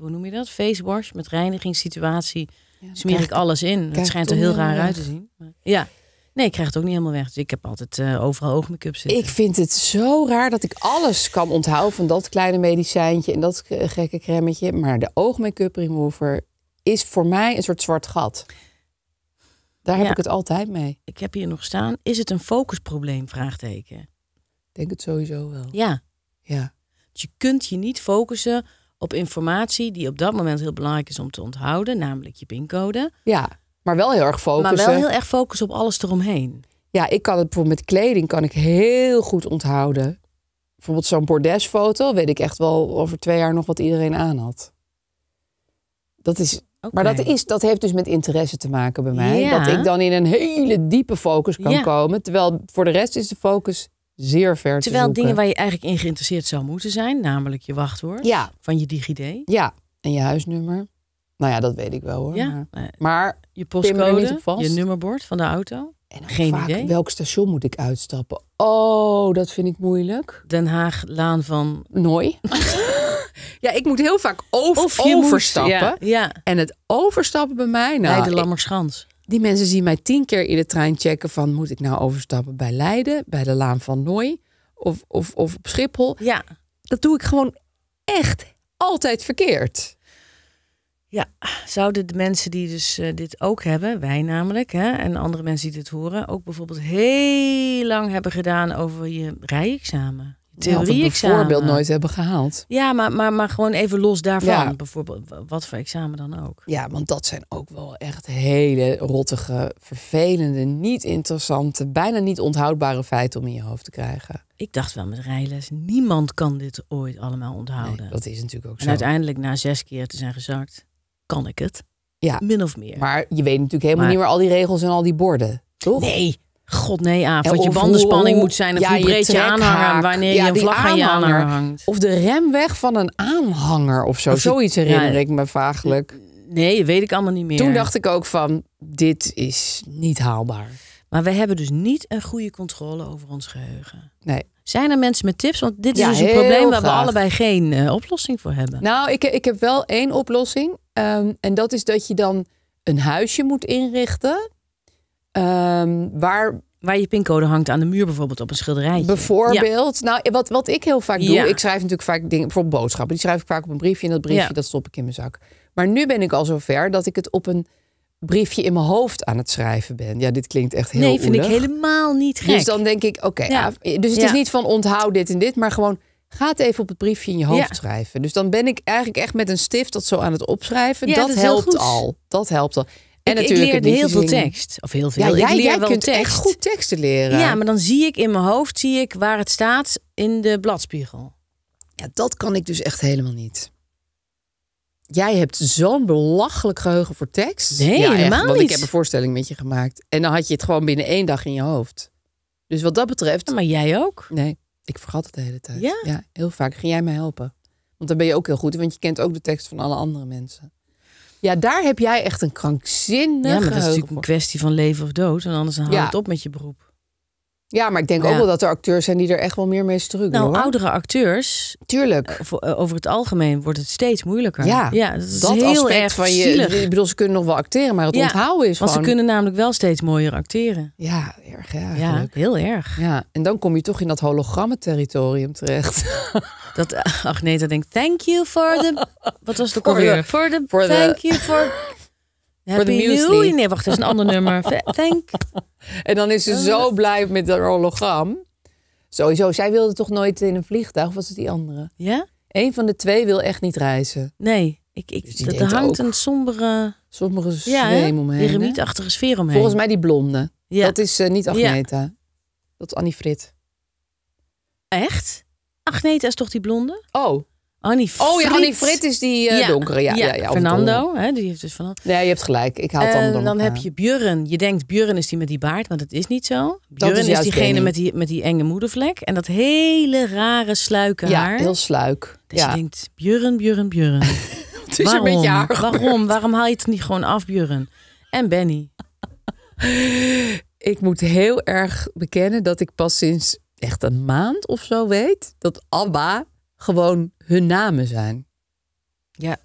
hoe noem je dat? Face wash, met reinigingssituatie. Ja, smeer ik alles in. Het schijnt er heel raar uit te zien. Maar, ja. Nee, ik krijg het ook niet helemaal weg. Dus ik heb altijd uh, overal oogmake-up zitten. Ik vind het zo raar dat ik alles kan onthouden van dat kleine medicijntje en dat eh, gekke cremmetje. Maar de oogmake-up remover is voor mij een soort zwart gat. Daar heb ik het altijd mee. Ik heb hier nog staan. Is het een focusprobleem? Vraagteken. Ik denk het sowieso wel. Ja. Ja. Dus je kunt je niet focussen op informatie die op dat moment heel belangrijk is om te onthouden, namelijk je pincode. Ja, maar wel heel erg focussen. Maar wel heel erg focussen op alles eromheen. Ja, ik kan het bijvoorbeeld met kleding kan ik heel goed onthouden. Bijvoorbeeld zo'n bordesfoto weet ik echt wel over twee jaar nog wat iedereen aan had. Dat is, maar dat, is, dat heeft dus met interesse te maken bij mij. Dat ik dan in een hele diepe focus kan komen. Terwijl voor de rest is de focus zeer ver Terwijl dingen waar je eigenlijk in geïnteresseerd zou moeten zijn. Namelijk je wachtwoord van je DigiD. Ja, en je huisnummer. Nou ja, dat weet ik wel hoor. Ja. Maar, eh, je postcode, je nummerbord van de auto. En Geen vaak, idee. Welk station moet ik uitstappen? Oh, dat vind ik moeilijk. Den Haag, Laan van... Nooi. Ja, ik moet heel vaak over, overstappen. ja, En het overstappen bij mij... Nou, bij de Lammerschans. Die mensen zien mij tien keer in de trein checken van... moet ik nou overstappen bij Leiden, bij de Laan van Nooi of, of, of op Schiphol? Ja. Dat doe ik gewoon echt altijd verkeerd. Ja, zouden de mensen die dus eh, dit ook hebben, wij namelijk, hè, en andere mensen die dit horen, ook bijvoorbeeld heel lang hebben gedaan over je rijexamen? theorie-examen. voorbeeld nooit hebben gehaald. Ja, maar, maar, maar gewoon even los daarvan. Bijvoorbeeld, wat voor examen dan ook. Ja, want dat zijn ook wel echt hele rottige, vervelende, niet interessante, bijna niet onthoudbare feiten om in je hoofd te krijgen. Ik dacht wel met rijles, niemand kan dit ooit allemaal onthouden. dat is natuurlijk ook zo. En uiteindelijk na zes keer te zijn gezakt, kan ik het. Ja. Min of meer. Maar je weet natuurlijk helemaal niet meer al die regels en al die borden, toch? Nee, God nee, Aaf. wat je bandenspanning moet zijn. Dat ja, hoe breed je, je aanhanger wanneer je een vlag aan je aanhanger hangt. Of de rem weg van een aanhanger of zo. Of Zoiets herinner ik me vaaglijk. Nee, weet ik allemaal niet meer. Toen dacht ik ook van, dit is niet haalbaar. Maar we hebben dus niet een goede controle over ons geheugen. Nee. Zijn er mensen met tips? Want dit is dus een probleem waar we allebei geen eh, oplossing voor hebben. Nou, ik, ik heb wel één oplossing. Ehm, en dat is dat je dan een huisje moet inrichten Ehm, waar Waar je pincode hangt aan de muur bijvoorbeeld op een schilderij. Bijvoorbeeld. Nou, wat, wat ik heel vaak doe. Ik schrijf natuurlijk vaak dingen, bijvoorbeeld boodschappen. Die schrijf ik vaak op een briefje. En dat briefje, dat stop ik in mijn zak. Maar nu ben ik al zover dat ik het op een briefje in mijn hoofd aan het schrijven ben. Ja, dit klinkt echt heel Nee, vind ik helemaal niet dus gek. Dus dan denk ik, oké. dus het is niet van onthoud dit en dit. Maar gewoon, ga het even op het briefje in je hoofd schrijven. Dus dan ben ik eigenlijk echt met een stift dat zo aan het opschrijven. dat, dat helpt al. Dat helpt al. En ik, natuurlijk ik heel veel tekst. Of heel veel. jij, leer wel kunt tekst. echt goed teksten leren. Ja, maar dan zie ik in mijn hoofd zie ik waar het staat in de bladspiegel. Ja, dat kan ik dus echt helemaal niet. Jij hebt zo'n belachelijk geheugen voor tekst. Nee, ja, helemaal want ik heb een voorstelling met je gemaakt. En dan had je het gewoon binnen één dag in je hoofd. Dus wat dat betreft... maar jij ook? Nee, ik vergat het de hele tijd. Ja? heel vaak. Ging jij mij helpen? Want dan ben je ook heel goed. Want je kent ook de tekst van alle andere mensen. Ja, daar heb jij echt een krankzinnige Ja, maar dat is natuurlijk een kwestie van leven of dood. En anders haal je het op met je beroep. Ja, maar ik denk ook wel dat er acteurs zijn die er echt wel meer mee struggelen. Nou, oudere acteurs. Tuurlijk. Eh, eh, over het algemeen wordt het steeds moeilijker. Ja, ja dat, is heel aspect van je. Ik bedoel, ze kunnen nog wel acteren, maar het onthouden is. Want gewoon... ze kunnen namelijk wel steeds mooier acteren. Ja, erg. Ja, ja heel erg. Ja, en dan kom je toch in dat territorium terecht. Dat Agneta denkt, thank you for the. Wat was de alweer? Voor de. Thank the... you for Happy New Nee, wacht, dat is een ander nummer. Thank. En dan is ze zo oh. blij met haar hologram. Sowieso, zij wilde toch nooit in een vliegtuig? Of was het die andere? Ja? Eén van de twee wil echt niet reizen. Nee, ik, ik, dus dat- er hangt een sombere, sombere ja, omheen. hè? sfeer omheen. Volgens mij die blonde. ja. Dat is eh, niet Agneta. Dat is Annie Frit. Echt? Agneta is toch die blonde? Oh, Annie Frit. Oh ja, Annie Frit is die uh, ja. donkere. Ja, ja. Fernando. Hè, die heeft dus van... Nee, je hebt gelijk. Ik haal het dan En Dan heb je Björn. Je denkt Björn is die met die baard, want dat is niet zo. Björn is, diegene met die, met die enge moedervlek. En dat hele rare sluiken haar. Ja, heel sluik. Dus je denkt Björn, Björn, Björn. het is Waarom? een beetje Waarom? Waarom haal je het niet gewoon af, Björn? En Benny. ik moet heel erg bekennen dat ik pas sinds echt een maand of zo weet dat ABBA gewoon hun namen zijn. Ja.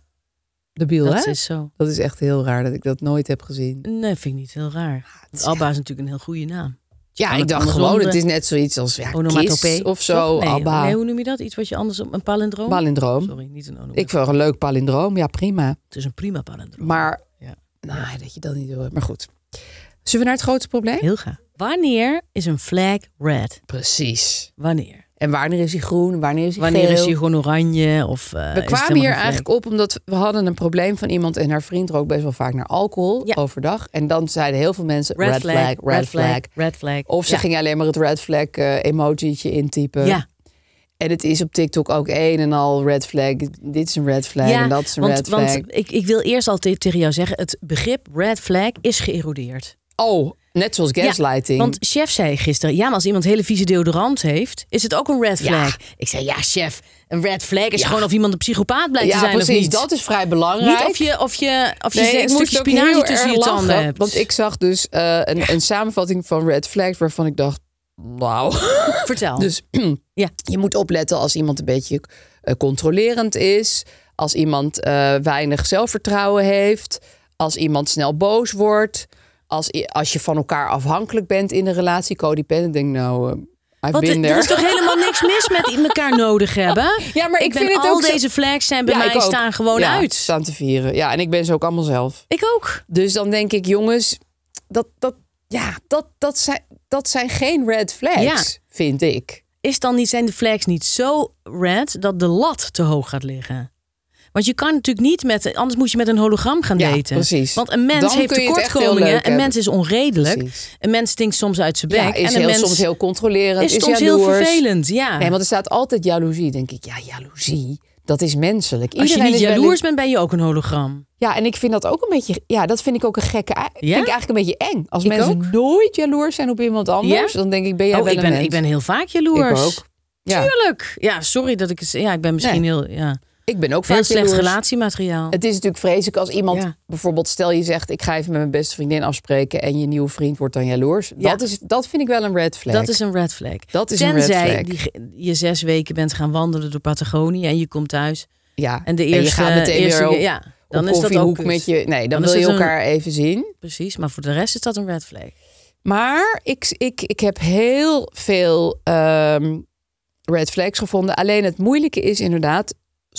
De biel, dat hè? Dat is zo. Dat is echt heel raar dat ik dat nooit heb gezien. Nee, vind ik niet heel raar. Alba Abba is natuurlijk een heel goede naam. Ja, ik dacht gewoon, het eh, is net zoiets als ja, of zo, Alba. Nee, hoe noem je dat? Iets wat je anders... Een palindroom? Palindroom. Sorry, niet een onomatope. Ik vind een leuk palindroom, ja prima. Het is een prima palindroom. Maar, ja. nou, dat je dat niet doet. Maar goed. Zullen we naar het grootste probleem? Heel graag. Wanneer is een flag red? Precies. Wanneer? En wanneer is hij groen? Wanneer is hij Wanneer is hij gewoon oranje? Of, we eh, kwamen hier eigenlijk op omdat we hadden een probleem van iemand en haar vriend rook best wel vaak naar alcohol overdag. En dan zeiden heel veel mensen red, flag, red flag, red flag. Of ze gingen alleen maar het red flag uh, emojietje intypen. Ja. En het is op TikTok ook een en al red flag. Dit is een red flag en dat is een red flag. Want ik, ik wil eerst altijd tegen jou zeggen, het begrip red flag is geërodeerd. Oh, Net zoals gaslighting. want chef zei gisteren, ja, maar als iemand hele vieze deodorant heeft, is het ook een red flag. Ik zei, ja, chef, een red flag is gewoon of iemand een psychopaat blijkt te zijn precies, of niet. dat is vrij belangrijk. of je, of je, of je nee, een stukje spinazie tussen je tanden hebt. Want ik zag dus eh, een, een samenvatting van red flags waarvan ik dacht, wauw. Vertel. dus ja. je moet opletten als iemand een beetje eh, controlerend is, als iemand eh, weinig zelfvertrouwen heeft, als iemand snel boos wordt als, als je van elkaar afhankelijk bent in een relatie, codependent, denk nou. Uh, want er is toch helemaal niks mis met elkaar nodig hebben? Ja, maar ik, ik vind het al deze flags zijn bij mij staan gewoon ja, uit. Staan te vieren. Ja, en ik ben ze ook allemaal zelf. Ik ook. Dus dan denk ik, jongens, dat, dat, ja, dat, dat, zijn, dat zijn geen red flags, vind ik. Is dan niet, zijn de flags niet zo red dat de lat te hoog gaat liggen? Want je kan natuurlijk niet met, anders moet je met een hologram gaan daten. precies. Want een mens heeft tekortkomingen. Een mens is onredelijk. Precies. Een mens stinkt soms uit zijn bek. en een mens is soms heel controlerend. Is, is soms heel vervelend. Ja. Nee, want er staat altijd jaloezie. Denk ik, ja, jaloezie. Dat is menselijk. Als je niet jaloers bent, ben je ook een hologram. Ja, en ik vind dat ook een beetje. Ja, dat vind ik ook een gekke. Ik Vind ik eigenlijk een beetje eng. Als ik mensen nooit jaloers zijn op iemand anders, dan denk ik ben jij oh, wel ik ben, een mens. Ik ben heel vaak jaloers. Ik ook. Tuurlijk. Ja, sorry dat ik. Ja, ik ben misschien heel. Ja. Ik ben ook vaak slecht relatiemateriaal. Het is natuurlijk vreselijk als iemand bijvoorbeeld, stel je zegt: Ik ga even met mijn beste vriendin afspreken en je nieuwe vriend wordt dan jaloers. Dat, is, dat vind ik wel een red flag. Dat is een red flag. Dat is een red flag. Die, je zes weken bent gaan wandelen door Patagonië en je komt thuis. Ja, en, de eerste, je gaat meteen weer op, ja, dan is dat ook met je. Nee, dan, wil je elkaar even zien. Precies, maar voor de rest is dat een red flag. Maar ik, ik, ik heb heel veel ehm, red flags gevonden. Alleen het moeilijke is inderdaad,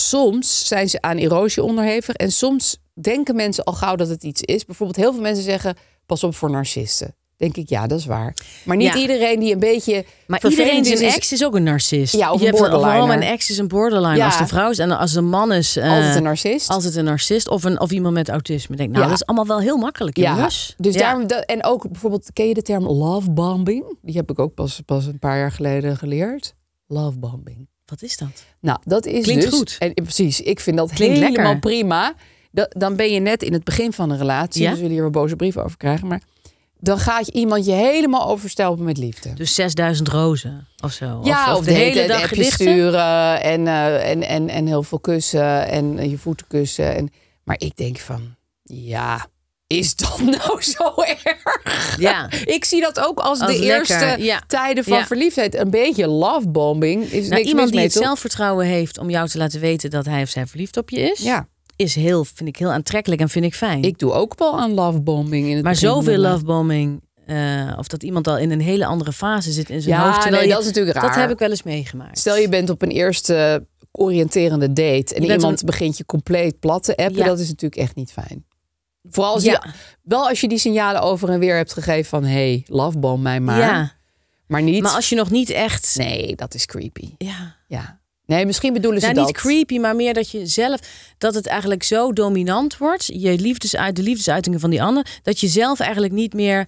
soms zijn ze aan erosie onderhevig en soms denken mensen al gauw dat het iets is. Bijvoorbeeld heel veel mensen zeggen, pas op voor narcisten. Denk ik, ja, dat is waar. Maar niet iedereen die een beetje. Maar iedereen zijn is, ex is ook een narcist. Ja, of een borderline. Een ex is een borderline. Als de vrouw is en als de man is. Uh, eh, altijd een narcist. Altijd een narcist. Of, een, of iemand met autisme. Denk, nou, dat is allemaal wel heel makkelijk. Jongens. Dus ja. Dus daarom. en ook bijvoorbeeld, ken je de term love bombing? Die heb ik ook pas, pas een paar jaar geleden geleerd. Love bombing. Wat is dat? Nou, dat is Klinkt dus- goed. En, eh, precies, ik vind dat Klinkt helemaal lekker. prima. dan ben je net in het begin van een relatie. Ja? Dus jullie hier een boze brief over krijgen. Maar dan gaat je iemand je helemaal overstelpen met liefde. Dus 6000 rozen of zo. Ja, of, de, hele, dag gedichten sturen en, eh, en, en, en heel veel kussen en eh, je voeten kussen. En, maar ik denk van, ja, is dat nou zo erg? Ja. Ik zie dat ook als, de eerste tijden van verliefdheid. Een beetje lovebombing. Is nou, iemand die het zelfvertrouwen heeft om jou te laten weten dat hij of zij verliefd op je is. Ja. Is heel, vind ik heel aantrekkelijk en vind ik fijn. Ik doe ook wel aan lovebombing. maar zoveel lovebombing. Uh, eh, of dat iemand al in een hele andere fase zit in zijn hoofd. Nee, dat is natuurlijk raar. Dat heb ik wel eens meegemaakt. Stel je bent op een eerste oriënterende date en iemand begint je compleet plat te appen. Dat is natuurlijk echt niet fijn. Vooral als wel als je die signalen over en weer hebt gegeven van hey, lafboom mij maar. Maar niet. Maar als je nog niet echt. Nee, dat is creepy. Ja. Ja. Nee, misschien bedoelen ze nou, dat. Niet creepy, maar meer dat je zelf dat het eigenlijk zo dominant wordt, je uit de liefdesuitingen van die ander, dat je zelf eigenlijk niet meer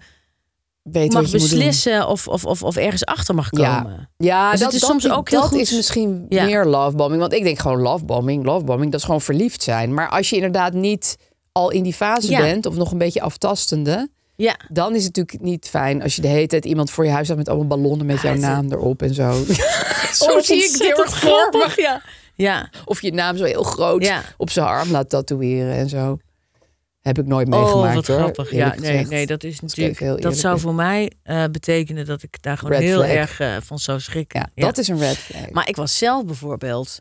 Weet mag beslissen of, of, of, of ergens achter mag komen. Ja, ja dus dat, is soms ook heel dat goed. is misschien meer lovebombing. Want ik denk gewoon lovebombing, lovebombing, dat is gewoon verliefd zijn. Maar als je inderdaad niet al in die fase bent, of nog een beetje aftastende. Ja. Dan is het natuurlijk niet fijn als je de hele tijd iemand voor je huis had met allemaal ballonnen met jouw naam erop en zo. Oh, zo zie ik dit grappig, ja. ja. Of je naam zo heel groot ja. op zijn arm laat tatoeëren en zo. Heb ik nooit meegemaakt. Oh, wat grappig. ja, nee, nee, dat is natuurlijk. Dat, dat zou voor mij eh, betekenen dat ik daar gewoon heel erg eh, van zou schrikken. dat is een red flag. Maar ik was zelf bijvoorbeeld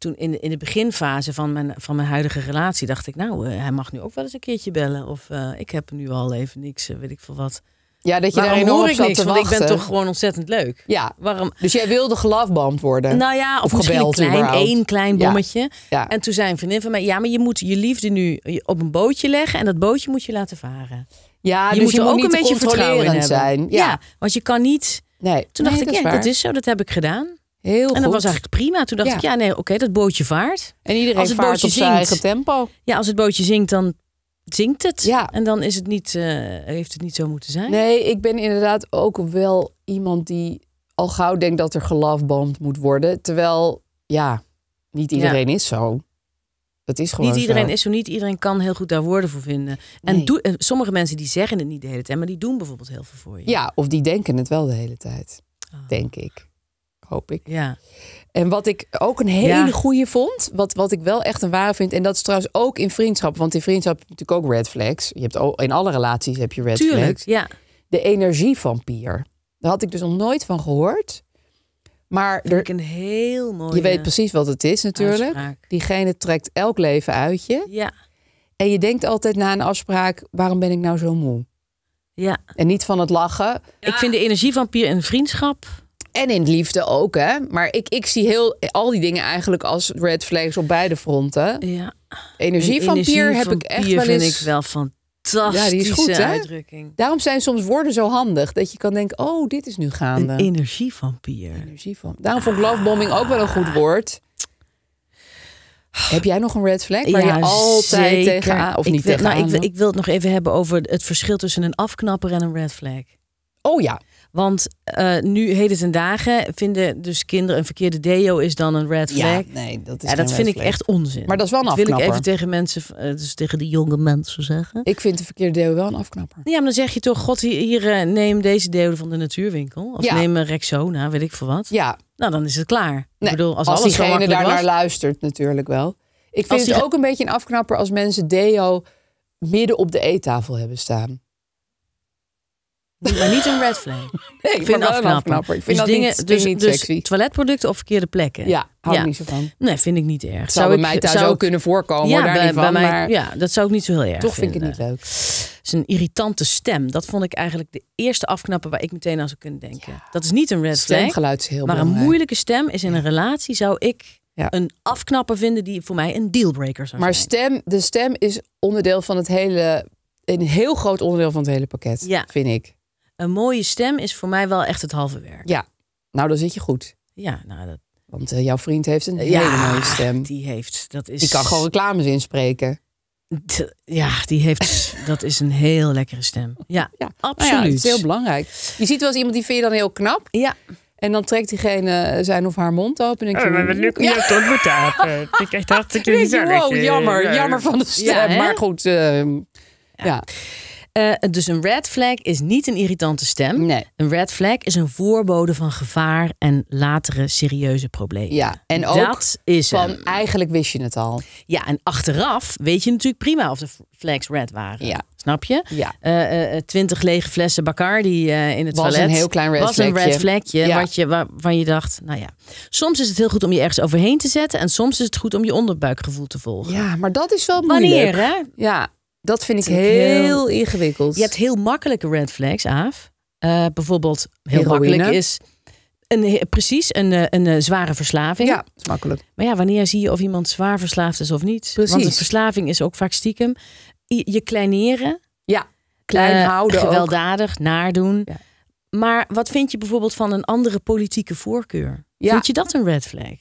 toen in, in de beginfase van mijn, van mijn huidige relatie dacht ik, nou, eh, hij mag nu ook wel eens een keertje bellen. Of eh, ik heb nu al even niks, eh, weet ik veel wat. Ja, dat je daar hoor op zat niks, Want ik ben toch gewoon ontzettend leuk. Ja. Waarom? Dus jij wilde gelafband worden? Nou ja, of, of gebeld, een klein, één klein bommetje. Ja. En toen zei een vriendin van mij, ja, maar je moet je liefde nu op een bootje leggen en dat bootje moet je laten varen. Ja, je dus moet je er ook een beetje vertrouwen zijn. Ja. want je kan niet. Nee, toen dacht ik, ja, dat is zo, dat heb ik gedaan. Heel en dat was eigenlijk prima. Toen dacht ik, ja, nee, oké, dat bootje vaart. En iedereen het vaart op zijn eigen tempo. Ja, als het bootje zingt, dan zingt het. Ja. En dan is het niet, uh, heeft het niet zo moeten zijn. Nee, ik ben inderdaad ook wel iemand die al gauw denkt dat er gelafband moet worden. Terwijl, ja, niet iedereen is zo. Dat is gewoon niet iedereen is zo, niet iedereen kan heel goed daar woorden voor vinden. En sommige mensen die zeggen het niet de hele tijd, maar die doen bijvoorbeeld heel veel voor je. Ja, of die denken het wel de hele tijd, oh. denk ik hoop ik. Ja. En wat ik ook een hele ja. goede vond, wat, wat ik wel echt een waar vind, en dat is trouwens ook in vriendschap, want in vriendschap heb je natuurlijk ook red flags. Je hebt al in alle relaties heb je red Tuurlijk, flags. Ja. De energievampier. Daar had ik dus nog nooit van gehoord. Maar er, een heel mooie. Je weet precies wat het is natuurlijk. Diegene trekt elk leven uit je. Ja. En je denkt altijd na een afspraak: waarom ben ik nou zo moe? Ja. En niet van het lachen. Ik vind de energie van Pier vriendschap en in liefde ook, hè? Maar ik, ik zie heel, al die dingen eigenlijk als red flags op beide fronten. Ja. Energievampier heb ik echt wel eens... vind ik wel fantastisch. ja, die is goed, hè? uitdrukking. Daarom zijn soms woorden zo handig. Dat je kan denken, oh, dit is nu gaande. energievampier. Daarom vond ik lovebombing ook wel een goed woord. Heb jij nog een red flag waar ja, je altijd zeker. tegenaan of niet tegen tegenaan? Nou, ik, ik wil het nog even hebben over het verschil tussen een afknapper en een red flag. Oh ja, want eh, nu, heden zijn dagen, vinden dus kinderen een verkeerde deo is dan een red flag. Ja, nee, dat is ja, dat vind ik echt onzin. Maar dat is wel een afknapper. wil ik even tegen mensen, eh, dus tegen die jonge mensen zeggen. Ik vind de verkeerde deo wel een afknapper. Ja, maar dan zeg je toch, god, hier, eh, neem deze deo van de natuurwinkel. Of ja. neem Rexona, weet ik veel wat. Ja. Nou, dan is het klaar. ik bedoel, als, diegene daar naar luistert natuurlijk wel. Ik vind het ook een beetje een afknapper als mensen deo midden op de eettafel hebben staan maar niet een red flag. ik vind dat knap. Ik dus vind dat dingen, dus, niet dus sexy. toiletproducten op verkeerde plekken. Ja, hou niet zo van. Nee, vind ik niet erg. Zou, bij mij daar zou ook kunnen voorkomen, ja, bij, van, mij, maar... ja, dat zou ik niet zo heel erg Toch vind ik het niet leuk. Het is een irritante stem. Dat vond ik eigenlijk de eerste afknapper waar ik meteen aan zou kunnen denken. Dat is niet een red flag. Stemgeluid is heel Maar een moeilijke stem is in een relatie zou ik... een afknapper vinden die voor mij een dealbreaker zou zijn. Maar stem, de stem is onderdeel van het hele, een heel groot onderdeel van het hele pakket, ja. vind ik een mooie stem is voor mij wel echt het halve werk. Ja, nou dan zit je goed. Ja, nou dat... Want eh, jouw vriend heeft een hele mooie stem. Die heeft, dat is... Die kan gewoon reclames inspreken. Ja, die heeft, dat is een heel lekkere stem. Ja, ja nou absoluut. het is heel belangrijk. Je ziet wel eens iemand die vind je dan heel knap. Ja. En dan trekt diegene zijn of haar mond open. En denk je, oh, maar nu kun je het Ik krijg jammer. Jammer van de stem. Maar goed, ehm, ja. Eh, dus een red flag is niet een irritante stem. Nee. Een red flag is een voorbode van gevaar en latere serieuze problemen. Ja, en ook dat is van eigenlijk wist je het al. Ja, en achteraf weet je natuurlijk prima of de flags red waren. Ja. Snap je? Ja. Eh, eh, twintig lege flessen Bacardi uh, in het was toilet. Was een heel klein red was een red flagje Wat je, waarvan je dacht, nou ja. Soms is het heel goed om je ergens overheen te zetten. En soms is het goed om je onderbuikgevoel te volgen. Ja, maar dat is wel moeilijk. Wanneer, hè? Ja. Dat vind ik heel, ingewikkeld. Je hebt heel makkelijke red flags, Aaf. Eh, bijvoorbeeld, heel makkelijk is een, precies, een, eh, een, eh, zware verslaving. Ja, is makkelijk. Maar ja, wanneer zie je of iemand zwaar verslaafd is of niet? Precies. Want verslaving is ook vaak stiekem. Je, kleineren. Ja, klein houden. Gewelddadig, ook. naardoen. Maar wat vind je bijvoorbeeld van een andere politieke voorkeur? Vind je dat een red flag?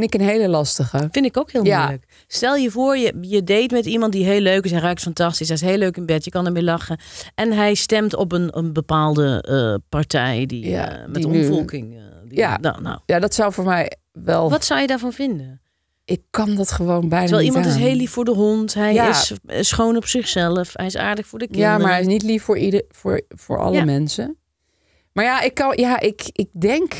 Vind ik een hele lastige. Vind ik ook heel ja. moeilijk. Stel je voor, je, je date met iemand die heel leuk is. Hij ruikt fantastisch. Hij is heel leuk in bed. Je kan ermee lachen. En hij stemt op een, een bepaalde eh, partij die, ja, eh, met ontvolking. omvolking. Eh, ja. Nou, nou, ja, dat zou voor mij wel. Wat zou je daarvan vinden? Ik kan dat gewoon bijna Terwijl iemand is heel lief voor de hond. Hij is schoon op zichzelf. Hij is aardig voor de kinderen. Ja, maar hij is niet lief voor, ieder, voor, voor alle mensen. Maar ja, ik, kan, ja, ik, ik denk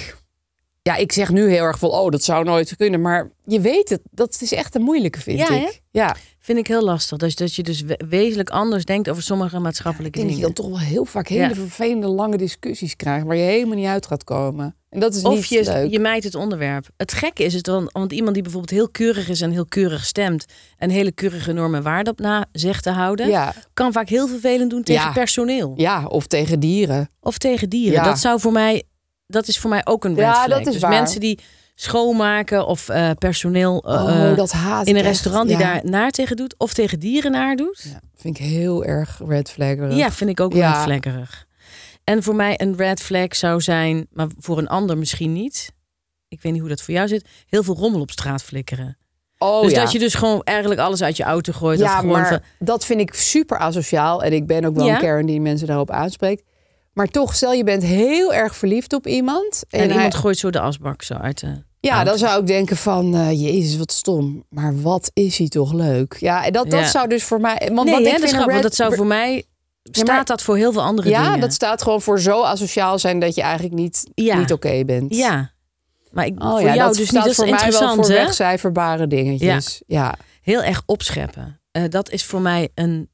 ja, ik zeg nu heel erg van, oh, dat zou nooit kunnen. Maar je weet het, dat is echt een moeilijke, vind ja, ik. Ja, Vind ik heel lastig. Dus dat je dus wezenlijk anders denkt over sommige maatschappelijke dingen. Dat je dan toch wel heel vaak hele vervelende lange discussies krijgt waar je helemaal niet uit gaat komen. En dat is niet of je, je mijt het onderwerp. Het gekke is het dan, want iemand die bijvoorbeeld heel keurig is en heel keurig stemt en hele keurige normen waarde op na zegt te houden, kan vaak heel vervelend doen tegen personeel. Ja, of tegen dieren. Of tegen dieren. Dat zou voor mij dat is voor mij ook een red ja, flag. Dat is dus waar. mensen die schoonmaken of eh, personeel eh, oh, eh, dat haat in een restaurant die daar naar tegen doet of tegen dieren naar doet. Ja, vind ik heel erg red flaggerig. Ja, vind ik ook red flaggerig. En voor mij een red flag zou zijn, maar voor een ander misschien niet. Ik weet niet hoe dat voor jou zit. Heel veel rommel op straat flikkeren. Oh, dus ja. dat je dus gewoon eigenlijk alles uit je auto gooit. Ja, dat maar dat vind ik super asociaal. En ik ben ook wel een kern die mensen daarop aanspreekt. Maar toch, stel je bent heel erg verliefd op iemand. En, iemand gooit zo de asbak zo uit de... Ja, dan zou ik denken van, uh, jezus, wat stom. Maar wat is hij toch leuk. Ja, dat, dat zou dus voor mij... Want nee, wat is ik vind dat, red... dat zou voor mij Staat dat voor heel veel andere ja, dingen? Ja, dat staat gewoon voor zo asociaal zijn dat je eigenlijk niet, ja. niet oké bent. Ja. Maar ik, oh, voor jou dat dus staat voor mij wel voor wegcijferbare dingetjes. Ja. Heel erg opscheppen. Eh, dat is voor mij een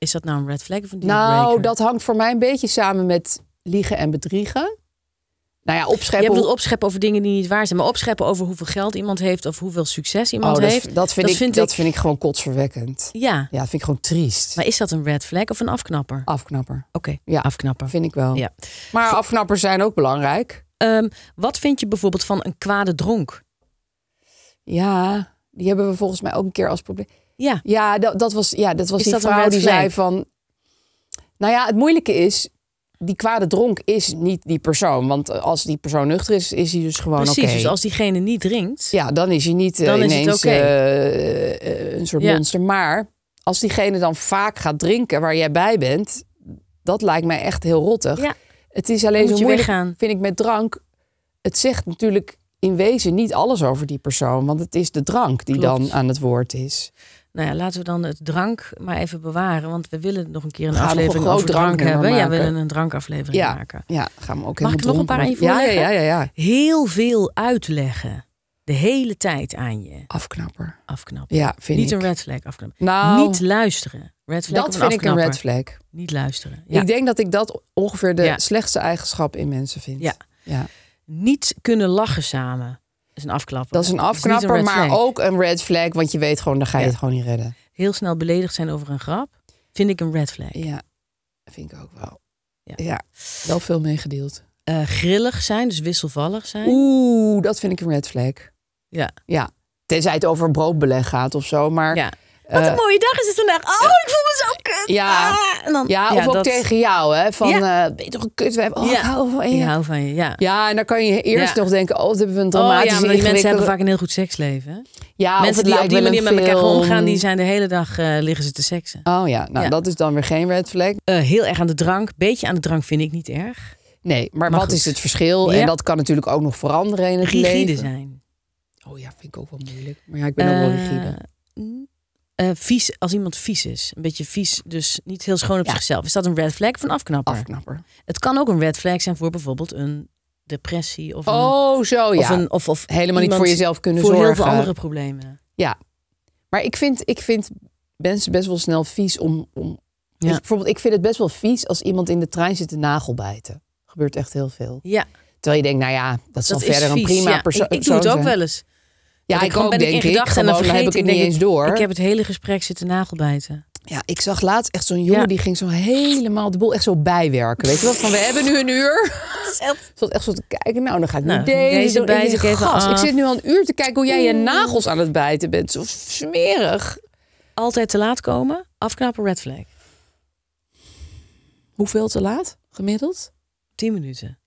is dat nou een red flag of een Nou, dat hangt voor mij een beetje samen met liegen en bedriegen. Nou ja, opscheppen. Je bedoelt opscheppen over dingen die niet waar zijn, maar opscheppen over hoeveel geld iemand heeft of hoeveel succes oh, iemand heeft. Dat vind, ik, dat vind ik gewoon kotsverwekkend. Ja. Ja, dat vind ik gewoon triest. Maar is dat een red flag of een afknapper? Afknapper. Oké, ja, afknapper. Vind ik wel. Ja. Maar afknappers zijn ook belangrijk. Ehm, wat vind je bijvoorbeeld van een kwade dronk? Ja, die hebben we volgens mij ook een keer als probleem. Ja, ja dat, dat was, ja, dat was die vrouw die zei van... Nou ja, het moeilijke is, die kwade dronk is niet die persoon. Want als die persoon nuchter is, is hij dus gewoon oké. Precies, dus als diegene niet drinkt... Ja, dan is hij niet eh, ineens eh, een soort monster. Maar als diegene dan vaak gaat drinken waar jij bij bent... dat lijkt mij echt heel rottig. Ja. Het is alleen zo moeilijk, vind ik, met drank. Het zegt natuurlijk in wezen niet alles over die persoon. Want het is de drank die dan aan het woord is. Nou ja, laten we dan het drank maar even bewaren. Want we willen nog een keer een aflevering over drank, hebben. Ja, we willen een drankaflevering maken. Ja, gaan we ook Mag ik nog een paar even Ja, ja, ja, ja, Heel veel uitleggen. De hele tijd aan je. Afknapper. Afknapper. Ja, vind Niet een red flag afknapper. Nou, Niet luisteren. dat vind ik een red flag. Niet luisteren. Ja. Ik denk dat ik dat ongeveer de slechtste eigenschap in mensen vind. Ja. ja. Niet kunnen lachen samen is een afklapper. Dat is een afknapper, maar ook een red flag. Want je weet gewoon, dan ga je het gewoon niet redden. Heel snel beledigd zijn over een grap, vind ik een red flag. Ja, vind ik ook wel. Ja, wel veel meegedeeld. Eh, grillig zijn, dus wisselvallig zijn. Oeh, dat vind ik een red flag. Ja. Ja, tenzij het over broodbeleg gaat of zo, maar... Wat een eh, mooie dag is het vandaag. Oh, ik voel me zo kut. Ja, ah, en dan, ja, of ook tegen jou. Hè, van, ja. Eh, ben je toch een kut? We oh, ja. ik hou van je. hou van je, ja. Ja, en dan kan je eerst nog denken, oh, dat hebben we een dramatische oh, ja, die mensen hebben vaak een heel goed seksleven. Hè? Ja, mensen die op die manier met elkaar omgaan, die zijn de hele dag eh, liggen ze te seksen. Oh ja, nou dat is dan weer geen red flag. heel erg aan de drank. Beetje aan de drank vind ik niet erg. Nee, maar, wat is het verschil? En dat kan natuurlijk ook nog veranderen in het Rigide leven. zijn. Oh ja, vind ik ook wel moeilijk. Maar ja, ik ben ook wel rigide. Eh, vies, als iemand vies is. Een beetje vies, dus niet heel schoon op zichzelf. Is dat een red flag van een afknapper? Afknapper. Het kan ook een red flag zijn voor bijvoorbeeld een depressie. Of oh, zo ja. Of, of, of Helemaal niet voor jezelf kunnen voor zorgen. Voor heel veel andere problemen. Ja. Maar ik vind, ik vind mensen best wel snel vies om... om ja. bijvoorbeeld, ik vind het best wel vies als iemand in de trein zit te nagelbijten. Gebeurt echt heel veel. Ja. Terwijl je denkt, nou ja, dat is al verder een prima persoon. Ik, doe het ook wel eens. Ja, ik, ook, ben In en dan vergeet heb ik het niet eens door. Ik heb het hele gesprek zitten nagelbijten. Ja, ik zag laatst echt zo'n jongen die ging zo helemaal de boel echt zo bijwerken. Weet je wat? Van we hebben nu een uur. Het echt, echt zo te kijken. Nou, dan gaat ik nou, deze, deze bij. Ik, ik zit nu al een uur te kijken hoe jij je mm. nagels aan het bijten bent. Zo smerig. Altijd te laat komen. Afknappen red flag. Hoeveel te laat? Gemiddeld? 10 minuten.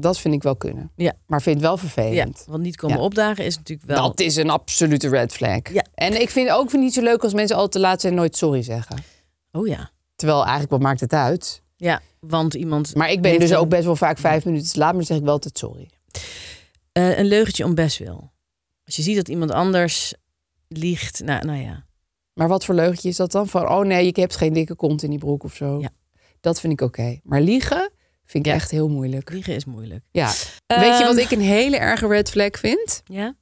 Dat vind ik wel kunnen. Ja. Maar vind het wel vervelend. want niet komen opdagen is natuurlijk wel. Dat is een absolute red flag. En ik vind ook niet zo leuk als mensen al te laat zijn en nooit sorry zeggen. Oh ja. Terwijl eigenlijk, wat maakt het uit? Ja, want iemand. Maar ik ben dus ook best wel vaak vijf minuten te laat, maar zeg ik wel altijd sorry. Eh, een leugentje om best wil. Als je ziet dat iemand anders liegt, nou, nou ja. Maar wat voor leugentje is dat dan? Van, oh nee, je hebt geen dikke kont in die broek of zo. Ja. Dat vind ik oké. Maar liegen, Vind ik echt heel moeilijk. Liegen is moeilijk. Ja. Weet je wat ehm, ik een hele erge red flag vind? Ja.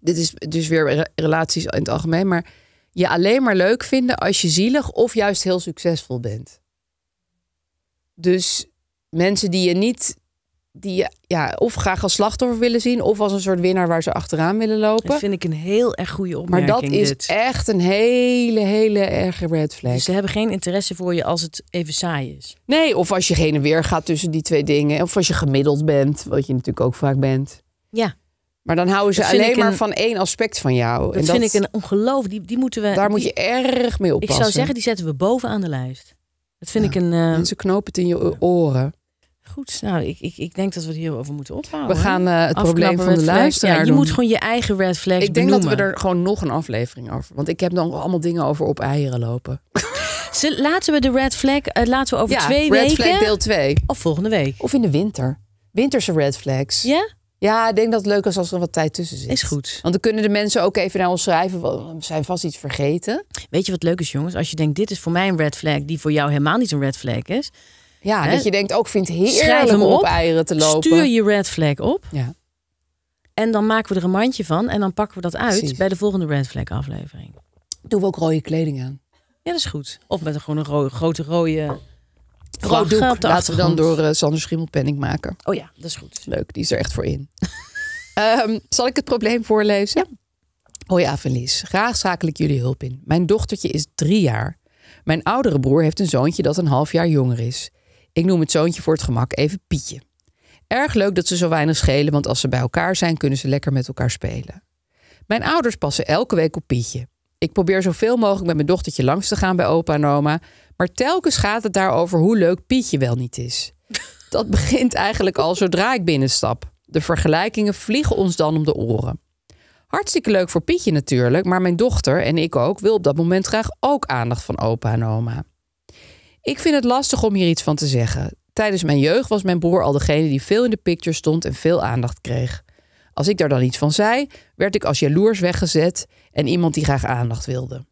Dit is dus weer relaties in het algemeen, maar je alleen maar leuk vinden als je zielig of juist heel succesvol bent. Dus mensen die je niet die ja, of graag als slachtoffer willen zien, of als een soort winnaar waar ze achteraan willen lopen. Dat vind ik een heel erg goede opmerking. Maar dat is echt een hele, hele erge red flag. Dus ze hebben geen interesse voor je als het even saai is. Nee, of als je heen en weer gaat tussen die twee dingen. Of als je gemiddeld bent, wat je natuurlijk ook vaak bent. Ja. Maar dan houden ze alleen maar van één aspect van jou. Dat, en dat vind ik een ongeloof. Die, die moeten we. Daar moet je erg mee oppassen. Ik zou zeggen, die zetten we bovenaan de lijst. Dat vind ik een. Uh... Mensen knopen het in je oren. Goed, nou, ik, ik, ik denk dat we het hierover moeten ophouden. We gaan eh, het probleem van de luisteraar ja, Je moet gewoon je eigen red flag Ik denk dat we er gewoon nog een aflevering over... Want ik heb dan allemaal dingen over op eieren lopen. laten we de red flag... Eh, laten we over twee weken... red flag deel 2. Of volgende week. Of in de winter. Winterse red flags. Ja? Ja, ik denk dat het leuk is als er wat tijd tussen zit. Is goed. Want dan kunnen de mensen ook even naar ons schrijven. We zijn vast iets vergeten. Weet je wat leuk is, jongens? Als je denkt, dit is voor mij een red flag... die voor jou helemaal niet een red flag is ja, dat je denkt, ook vindt heerlijk om op, eieren te lopen. Stuur je red flag op. Ja. En dan maken we er een mandje van en dan pakken we dat uit bij de volgende red flag aflevering. Doen we ook rode kleding aan. Ja, dat is goed. Of met een, gewoon een rode, grote rode Rood doek. Laten we dan door uh, Sander Schimmelpenning maken. Oh ja, dat is goed. Leuk, die is er echt voor in. Ehm, zal ik het probleem voorlezen? Ja. Hoi oh Avelis, graag zakelijk jullie hulp in. Mijn dochtertje is drie jaar. Mijn oudere broer heeft een zoontje dat een half jaar jonger is. Ik noem het zoontje voor het gemak even Pietje. Erg leuk dat ze zo weinig schelen, want als ze bij elkaar zijn, kunnen ze lekker met elkaar spelen. Mijn ouders passen elke week op Pietje. Ik probeer zoveel mogelijk met mijn dochtertje langs te gaan bij opa en oma, maar telkens gaat het daarover hoe leuk Pietje wel niet is. Dat begint eigenlijk al zodra ik binnenstap. De vergelijkingen vliegen ons dan om de oren. Hartstikke leuk voor Pietje natuurlijk, maar mijn dochter en ik ook wil op dat moment graag ook aandacht van opa en oma. Ik vind het lastig om hier iets van te zeggen. Tijdens mijn jeugd was mijn broer al degene die veel in de picture stond en veel aandacht kreeg. Als ik daar dan iets van zei, werd ik als jaloers weggezet en iemand die graag aandacht wilde.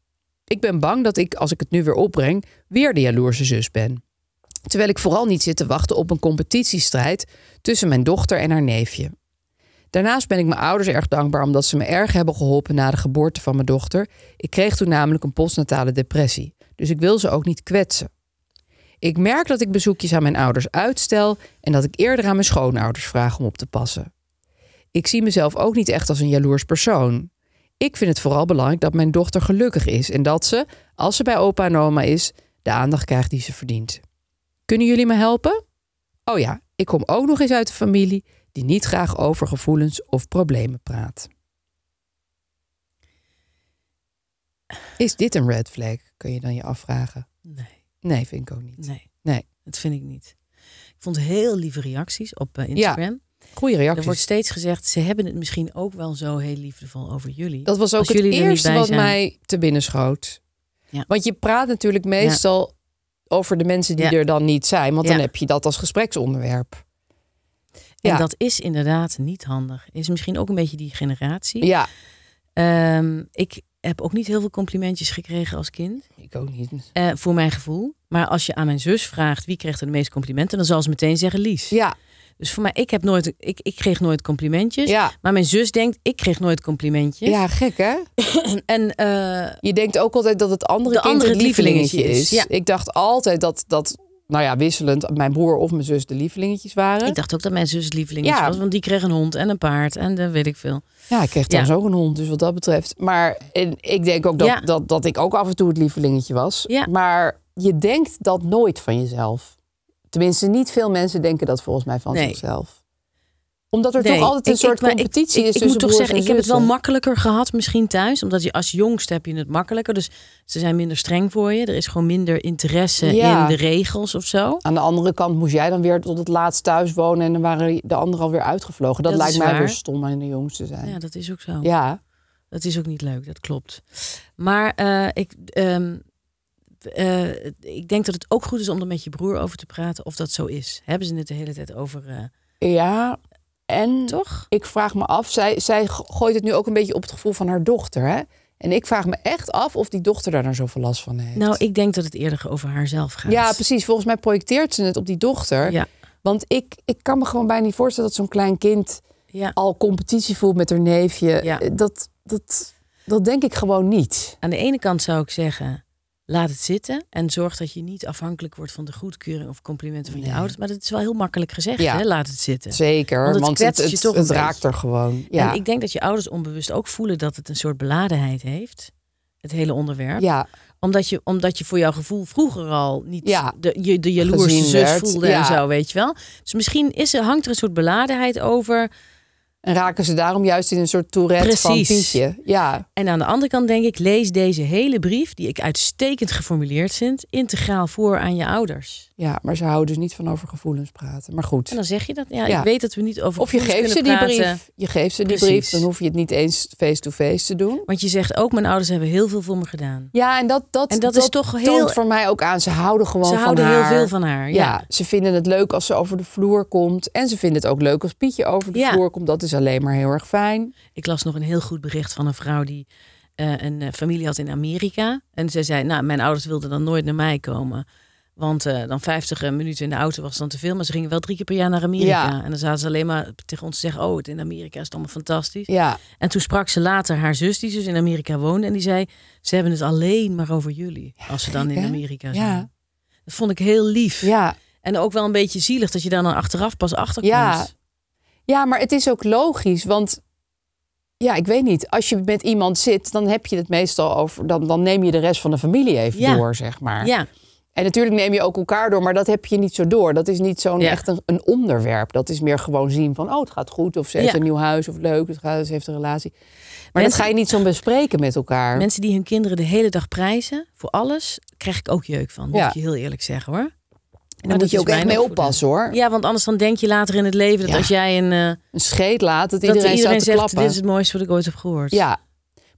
Ik ben bang dat ik, als ik het nu weer opbreng, weer de jaloerse zus ben. Terwijl ik vooral niet zit te wachten op een competitiestrijd tussen mijn dochter en haar neefje. Daarnaast ben ik mijn ouders erg dankbaar omdat ze me erg hebben geholpen na de geboorte van mijn dochter. Ik kreeg toen namelijk een postnatale depressie, dus ik wil ze ook niet kwetsen. Ik merk dat ik bezoekjes aan mijn ouders uitstel en dat ik eerder aan mijn schoonouders vraag om op te passen. Ik zie mezelf ook niet echt als een jaloers persoon. Ik vind het vooral belangrijk dat mijn dochter gelukkig is en dat ze, als ze bij opa en oma is, de aandacht krijgt die ze verdient. Kunnen jullie me helpen? Oh ja, ik kom ook nog eens uit een familie die niet graag over gevoelens of problemen praat. Is dit een red flag? Kun je dan je afvragen. Nee, vind ik ook niet. Nee. nee. Dat vind ik niet. Ik vond heel lieve reacties op eh, Instagram. Ja, goede reacties. Er wordt steeds gezegd, ze hebben het misschien ook wel zo heel liefdevol over jullie. Dat was ook het eerste wat mij te binnen schoot. Ja. Want je praat natuurlijk meestal over de mensen die er dan niet zijn. Want dan heb je dat als gespreksonderwerp. En dat is inderdaad niet handig. Is misschien ook een beetje die generatie. Ja. Ehm, ik, heb ook niet heel veel complimentjes gekregen als kind. Ik ook niet. Eh, voor mijn gevoel. Maar als je aan mijn zus vraagt wie krijgt het de meeste complimenten, dan zal ze meteen zeggen Lies. Ja. Dus voor mij, ik, heb nooit, ik, ik kreeg nooit complimentjes. Ja. Maar mijn zus denkt, ik kreeg nooit complimentjes. Ja, gek hè? en, eh, je denkt ook altijd dat het andere de kind andere het lievelingetje, is. is. Ja. Ik dacht altijd dat, dat nou ja, wisselend, mijn broer of mijn zus de lievelingetjes waren. Ik dacht ook dat mijn zus het ja. was, want die kreeg een hond en een paard en dan weet ik veel. Ja, ik kreeg trouwens ja. een hond, dus wat dat betreft. Maar en ik denk ook dat, dat, dat ik ook af en toe het lievelingetje was. Maar je denkt dat nooit van jezelf. Tenminste, niet veel mensen denken dat volgens mij van zichzelf omdat er toch altijd een soort competitie ik, is. Ik, moet toch zeggen, ik heb het wel makkelijker gehad misschien thuis. Omdat je als jongste heb je het makkelijker. Dus ze zijn minder streng voor je. Er is gewoon minder interesse in de regels of zo. Aan de andere kant moest jij dan weer tot het laatst thuis wonen. En dan waren de anderen alweer uitgevlogen. Dat, lijkt mij waar. weer stom aan de jongste zijn. Ja, dat is ook zo. Ja. Dat is ook niet leuk, dat klopt. Maar eh, ik, ehm, eh, ik denk dat het ook goed is om er met je broer over te praten of dat zo is. Hebben ze het de hele tijd over. Eh? ja, en Toch? ik vraag me af, zij, zij gooit het nu ook een beetje op het gevoel van haar dochter. Hè? En ik vraag me echt af of die dochter daar nou zoveel last van heeft. Nou, ik denk dat het eerder over haarzelf gaat. Ja, precies. Volgens mij projecteert ze het op die dochter. Want ik, ik kan me gewoon bijna niet voorstellen dat zo'n klein kind al competitie voelt met haar neefje. Dat, dat, dat denk ik gewoon niet. Aan de ene kant zou ik zeggen, laat het zitten en zorg dat je niet afhankelijk wordt van de goedkeuring of complimenten van je ouders. Maar dat is wel heel makkelijk gezegd, ja. hè? laat het zitten. Zeker, want het, het, raakt er gewoon. Ja. En ik denk dat je ouders onbewust ook voelen dat het een soort beladenheid heeft, het hele onderwerp. Ja. Omdat je, omdat je voor jouw gevoel vroeger al niet de, je de jaloerse zus voelde en zo, weet je wel. Dus misschien is er, hangt er een soort beladenheid over en raken ze daarom juist in een soort tourette van Pietje. Ja. En aan de andere kant denk ik, lees deze hele brief, die ik uitstekend geformuleerd vind, integraal voor aan je ouders. Ja, maar ze houden dus niet van over gevoelens praten. Maar goed. En dan zeg je dat. Ja, ik weet dat we niet over Of je geeft ze die brief. Je geeft ze die brief, dan hoef je het niet eens face-to-face te doen. Want je zegt ook, mijn ouders hebben heel veel voor me gedaan. Ja, en dat, dat, en dat, is toch heel... voor mij ook aan. Ze houden gewoon van haar. Ze houden heel veel van haar. Ja. ze vinden het leuk als ze over de vloer komt. En ze vinden het ook leuk als Pietje over de vloer komt. Dat is alleen maar heel erg fijn. Ik las nog een heel goed bericht van een vrouw die eh, een eh, familie had in Amerika. En ze zei, nou, mijn ouders wilden dan nooit naar mij komen. Want uh, dan 50 minuten in de auto was dan te veel. Maar ze gingen wel drie keer per jaar naar Amerika. En dan zaten ze alleen maar tegen ons te zeggen: Oh, het in Amerika is het allemaal fantastisch. Ja. En toen sprak ze later haar zus, die dus in Amerika woonde. En die zei: Ze hebben het alleen maar over jullie. als ze dan in Amerika zijn. Ja. Dat vond ik heel lief. Ja. En ook wel een beetje zielig dat je daar dan achteraf pas achterkomt. Ja. Ja, maar het is ook logisch, want ja, ik weet niet. Als je met iemand zit, dan heb je het meestal over. Dan, dan neem je de rest van de familie even door, zeg maar. Ja. En natuurlijk neem je ook elkaar door, maar dat heb je niet zo door. Dat is niet zo'n echt een, onderwerp. Dat is meer gewoon zien van, oh, het gaat goed. Of ze heeft een nieuw huis, of leuk, het gaat, ze heeft een relatie. Maar dat ga je niet zo bespreken met elkaar. Mensen die hun kinderen de hele dag prijzen voor alles, krijg ik ook jeuk van. Moet ik je heel eerlijk zeggen hoor. En dan moet je ook echt mee oppassen hoor. Ja, want anders dan denk je later in het leven dat als jij een, eh, een scheet laat, dat iedereen, dat iedereen zegt, klappen. dit is het mooiste wat ik ooit heb gehoord. Ja,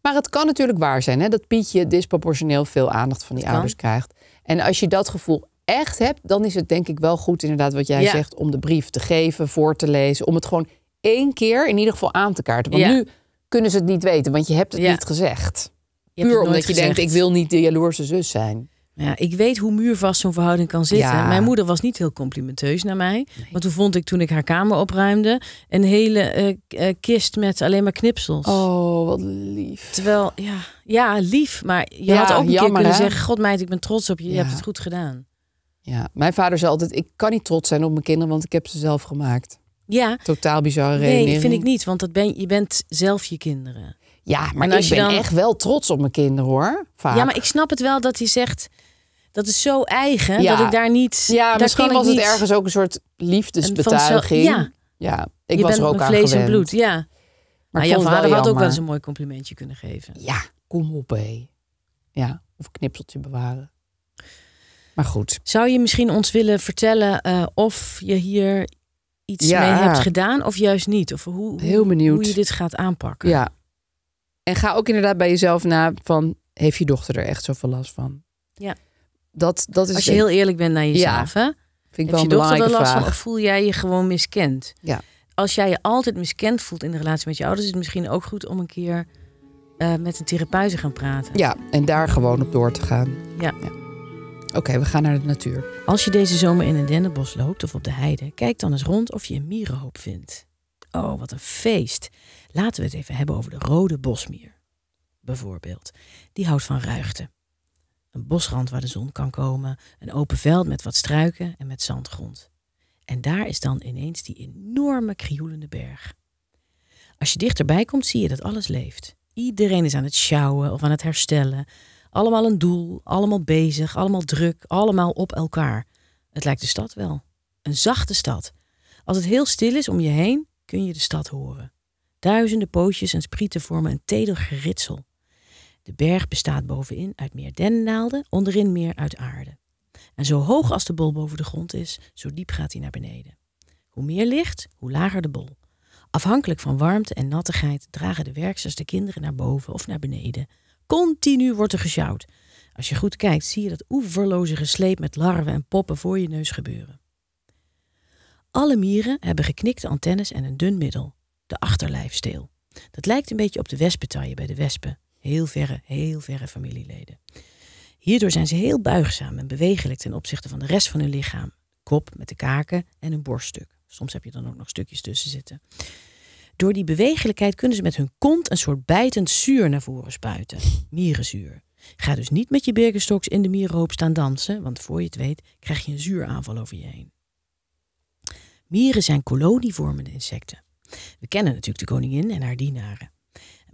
maar het kan natuurlijk waar zijn hè, dat Pietje disproportioneel veel aandacht van die ouders krijgt. En als je dat gevoel echt hebt, dan is het denk ik wel goed inderdaad wat jij zegt om de brief te geven, voor te lezen, om het gewoon één keer in ieder geval aan te kaarten. Want nu kunnen ze het niet weten, want je hebt het niet gezegd. Puur omdat je denkt, ik wil niet de jaloerse zus zijn. Ja, ik weet hoe muurvast zo'n verhouding kan zitten. Mijn moeder was niet heel complimenteus naar mij. Nee. Want toen vond ik, toen ik haar kamer opruimde, een hele eh, eh, kist met alleen maar knipsels. Oh, wat lief. Terwijl, ja, ja lief. Maar je had ook een keer kunnen zeggen, god meid, ik ben trots op je. Je hebt het goed gedaan. Ja, mijn vader zei altijd, ik kan niet trots zijn op mijn kinderen, want ik heb ze zelf gemaakt. Ja. Totaal bizarre reden Nee, vind ik niet, want dat ben, je bent zelf je kinderen. Ja, maar als ik je ben echt wel trots op mijn kinderen hoor. Ja, maar ik snap het wel dat hij zegt, dat is zo eigen dat ik daar niet. Ja, misschien was het ergens ook een soort liefdesbetuiging. ja. ja, ik was er ook aan vlees en bloed, ja. Maar nou, jouw vader had ook wel eens een mooi complimentje kunnen geven. Ja, kom op hé. Ja, of knipseltje bewaren. Maar goed. Zou je misschien ons willen vertellen eh, of je hier iets mee hebt gedaan of juist niet? Of hoe, hoe, Heel benieuwd. hoe je dit gaat aanpakken? Ja. En ga ook inderdaad bij jezelf na van, heeft je dochter er echt zoveel last van? Ja dat, dat is Als je heel eerlijk bent naar jezelf, hè? Vind ik wel Heb je last van voel jij je gewoon miskend? Ja. Als jij je altijd miskend voelt in de relatie met je ouders, is het misschien ook goed om een keer eh, met een therapeut te gaan praten. Ja, en daar gewoon op door te gaan. Ja. Oké, we gaan naar de natuur. Als je deze zomer in een dennenbos loopt of op de heide, kijk dan eens rond of je een mierenhoop vindt. Oh, wat een feest. Laten we het even hebben over de rode bosmier. Bijvoorbeeld. Die houdt van ruigte. Een bosrand waar de zon kan komen, een open veld met wat struiken en met zandgrond. En daar is dan ineens die enorme krioelende berg. Als je dichterbij komt, zie je dat alles leeft. Iedereen is aan het sjouwen of aan het herstellen. Allemaal een doel, allemaal bezig, allemaal druk, allemaal op elkaar. Het lijkt de stad wel. Een zachte stad. Als het heel stil is om je heen, kun je de stad horen. Duizenden pootjes en sprieten vormen een teder geritsel. De berg bestaat bovenin uit meer dennennaalden, onderin meer uit aarde. En zo hoog als de bol boven de grond is, zo diep gaat hij naar beneden. Hoe meer licht, hoe lager de bol. Afhankelijk van warmte en nattigheid dragen de werksters de kinderen naar boven of naar beneden. Continu wordt er gesjouwd. Als je goed kijkt, zie je dat oeverloze gesleep met larven en poppen voor je neus gebeuren. Alle mieren hebben geknikte antennes en een dun middel, de achterlijfsteel. Dat lijkt een beetje op de wespetaille bij de wespen heel verre, heel verre familieleden. Hierdoor zijn ze heel buigzaam en bewegelijk ten opzichte van de rest van hun lichaam. Kop met de kaken en een borststuk. Soms heb je dan ook nog stukjes tussen zitten. Door die bewegelijkheid kunnen ze met hun kont een soort bijtend zuur naar voren spuiten. Mierenzuur. Ga dus niet met je birkenstoks in de mierenhoop staan dansen, want voor je het weet krijg je een zuuraanval over je heen. Mieren zijn kolonievormende insecten. We kennen natuurlijk de koningin en haar dienaren.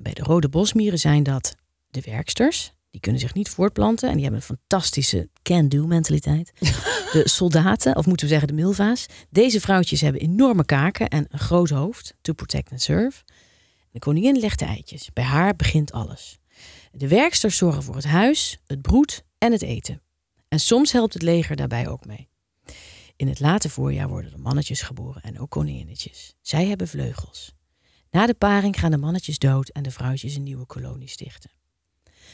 Bij de rode bosmieren zijn dat de werksters. Die kunnen zich niet voortplanten en die hebben een fantastische can-do mentaliteit. De soldaten, of moeten we zeggen de milva's. Deze vrouwtjes hebben enorme kaken en een groot hoofd. To protect and serve. De koningin legt de eitjes. Bij haar begint alles. De werksters zorgen voor het huis, het broed en het eten. En soms helpt het leger daarbij ook mee. In het late voorjaar worden de mannetjes geboren en ook koninginnetjes. Zij hebben vleugels. Na de paring gaan de mannetjes dood en de vrouwtjes een nieuwe kolonie stichten.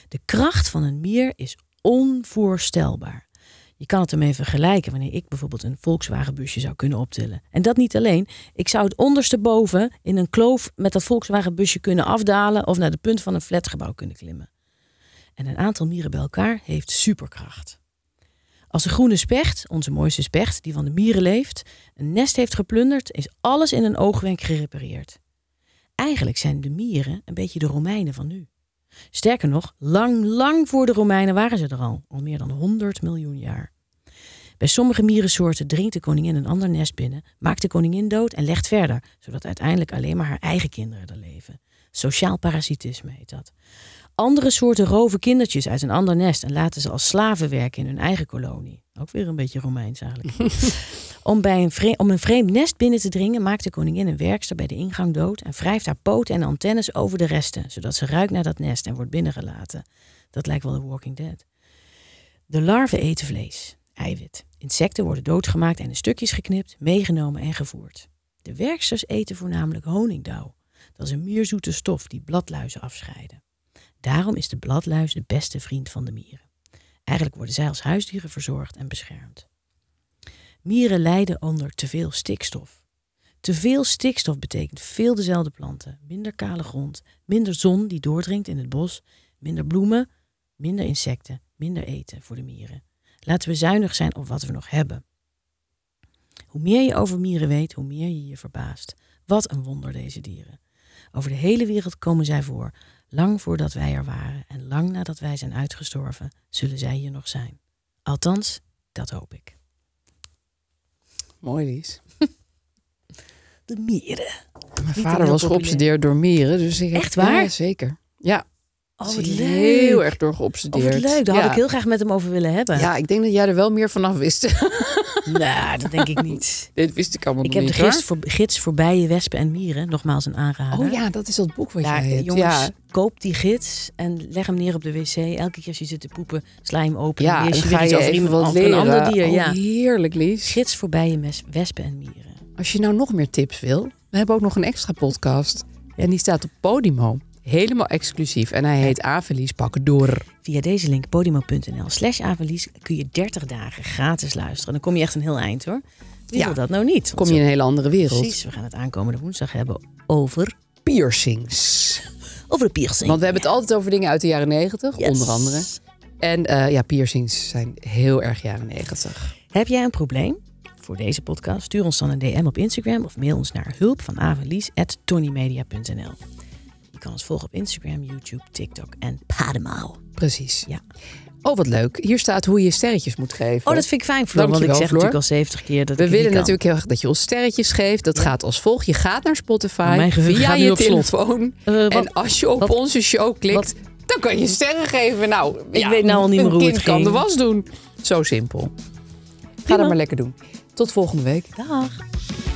De kracht van een mier is onvoorstelbaar. Je kan het ermee vergelijken wanneer ik bijvoorbeeld een Volkswagenbusje zou kunnen optillen. En dat niet alleen. Ik zou het ondersteboven in een kloof met dat Volkswagenbusje kunnen afdalen of naar de punt van een flatgebouw kunnen klimmen. En een aantal mieren bij elkaar heeft superkracht. Als de groene specht, onze mooiste specht, die van de mieren leeft, een nest heeft geplunderd, is alles in een oogwenk gerepareerd. Eigenlijk zijn de mieren een beetje de Romeinen van nu. Sterker nog, lang, lang voor de Romeinen waren ze er al, al meer dan 100 miljoen jaar. Bij sommige mierensoorten dringt de koningin een ander nest binnen, maakt de koningin dood en legt verder, zodat uiteindelijk alleen maar haar eigen kinderen er leven. Sociaal parasitisme heet dat andere soorten roven kindertjes uit een ander nest en laten ze als slaven werken in hun eigen kolonie. Ook weer een beetje Romeins eigenlijk. om, bij een vreemd, om een vreemd nest binnen te dringen maakt de koningin een werkster bij de ingang dood en wrijft haar poten en antennes over de resten, zodat ze ruikt naar dat nest en wordt binnengelaten. Dat lijkt wel de Walking Dead. De larven eten vlees, eiwit. Insecten worden doodgemaakt en in stukjes geknipt, meegenomen en gevoerd. De werksters eten voornamelijk honingdauw. Dat is een meerzoete stof die bladluizen afscheiden. Daarom is de bladluis de beste vriend van de mieren. Eigenlijk worden zij als huisdieren verzorgd en beschermd. Mieren lijden onder te veel stikstof. Te veel stikstof betekent veel dezelfde planten, minder kale grond, minder zon die doordringt in het bos, minder bloemen, minder insecten, minder eten voor de mieren. Laten we zuinig zijn op wat we nog hebben. Hoe meer je over mieren weet, hoe meer je je verbaast. Wat een wonder deze dieren. Over de hele wereld komen zij voor, Lang voordat wij er waren en lang nadat wij zijn uitgestorven, zullen zij hier nog zijn. Althans, dat hoop ik. Mooi, Lies. De mieren. Mijn vader was geobsedeerd door mieren. Dus ik Echt waar? Ja, zeker. Ja. Oh, wat Heel erg door geobsedeerd. Oh, leuk, daar had ik heel graag met hem over willen hebben. Ja, ik denk dat jij er wel meer vanaf wist. Nou, dat denk ik niet. Dit wist ik allemaal niet. Ik heb de gids, voor, gids voor bijen, wespen en mieren. Nogmaals een aanrader. Oh ja, dat is dat boek wat ja, jij hebt. Jongens, ja. koop die gids en leg hem neer op de wc. Elke keer als je zit te poepen, sla hem open. Ja, en, ga je, je iemand leren. Een ander dier. Oh, ja. Heerlijk, Lies. Gids voor bijen, wespen en mieren. Als je nou nog meer tips wil, we hebben ook nog een extra podcast. En die staat op Podimo. Helemaal exclusief. En hij heet Avelies Pakken Door. Via deze link podimo.nl slash Avelies kun je 30 dagen gratis luisteren. Dan kom je echt een heel eind hoor. Wie ja. dat nou niet? Kom je in een hele andere wereld. Precies, we gaan het aankomende woensdag hebben over... Piercings. Over de piercing. Want we hebben het altijd over dingen uit de jaren negentig, onder andere. En eh, ja, piercings zijn heel erg jaren negentig. Heb jij een probleem? voor deze podcast? Stuur ons dan een DM op Instagram of mail ons naar hulp van kan ons volgen op Instagram, YouTube, TikTok en Pademaal. Precies. Ja. Oh, wat leuk. Hier staat hoe je sterretjes moet geven. Oh, dat vind ik fijn, Floor. want ik zeg Floor. natuurlijk al 70 keer dat We willen natuurlijk heel graag dat je ons sterretjes geeft. Dat gaat als volgt. Je gaat naar Spotify nou, Mijn via je telefoon. Eh, en als je op onze show klikt, dan kan je sterren geven. Nou, ik weet nou al niet meer hoe het kan de was doen. Zo simpel. Ga dat maar lekker doen. Tot volgende week. Dag.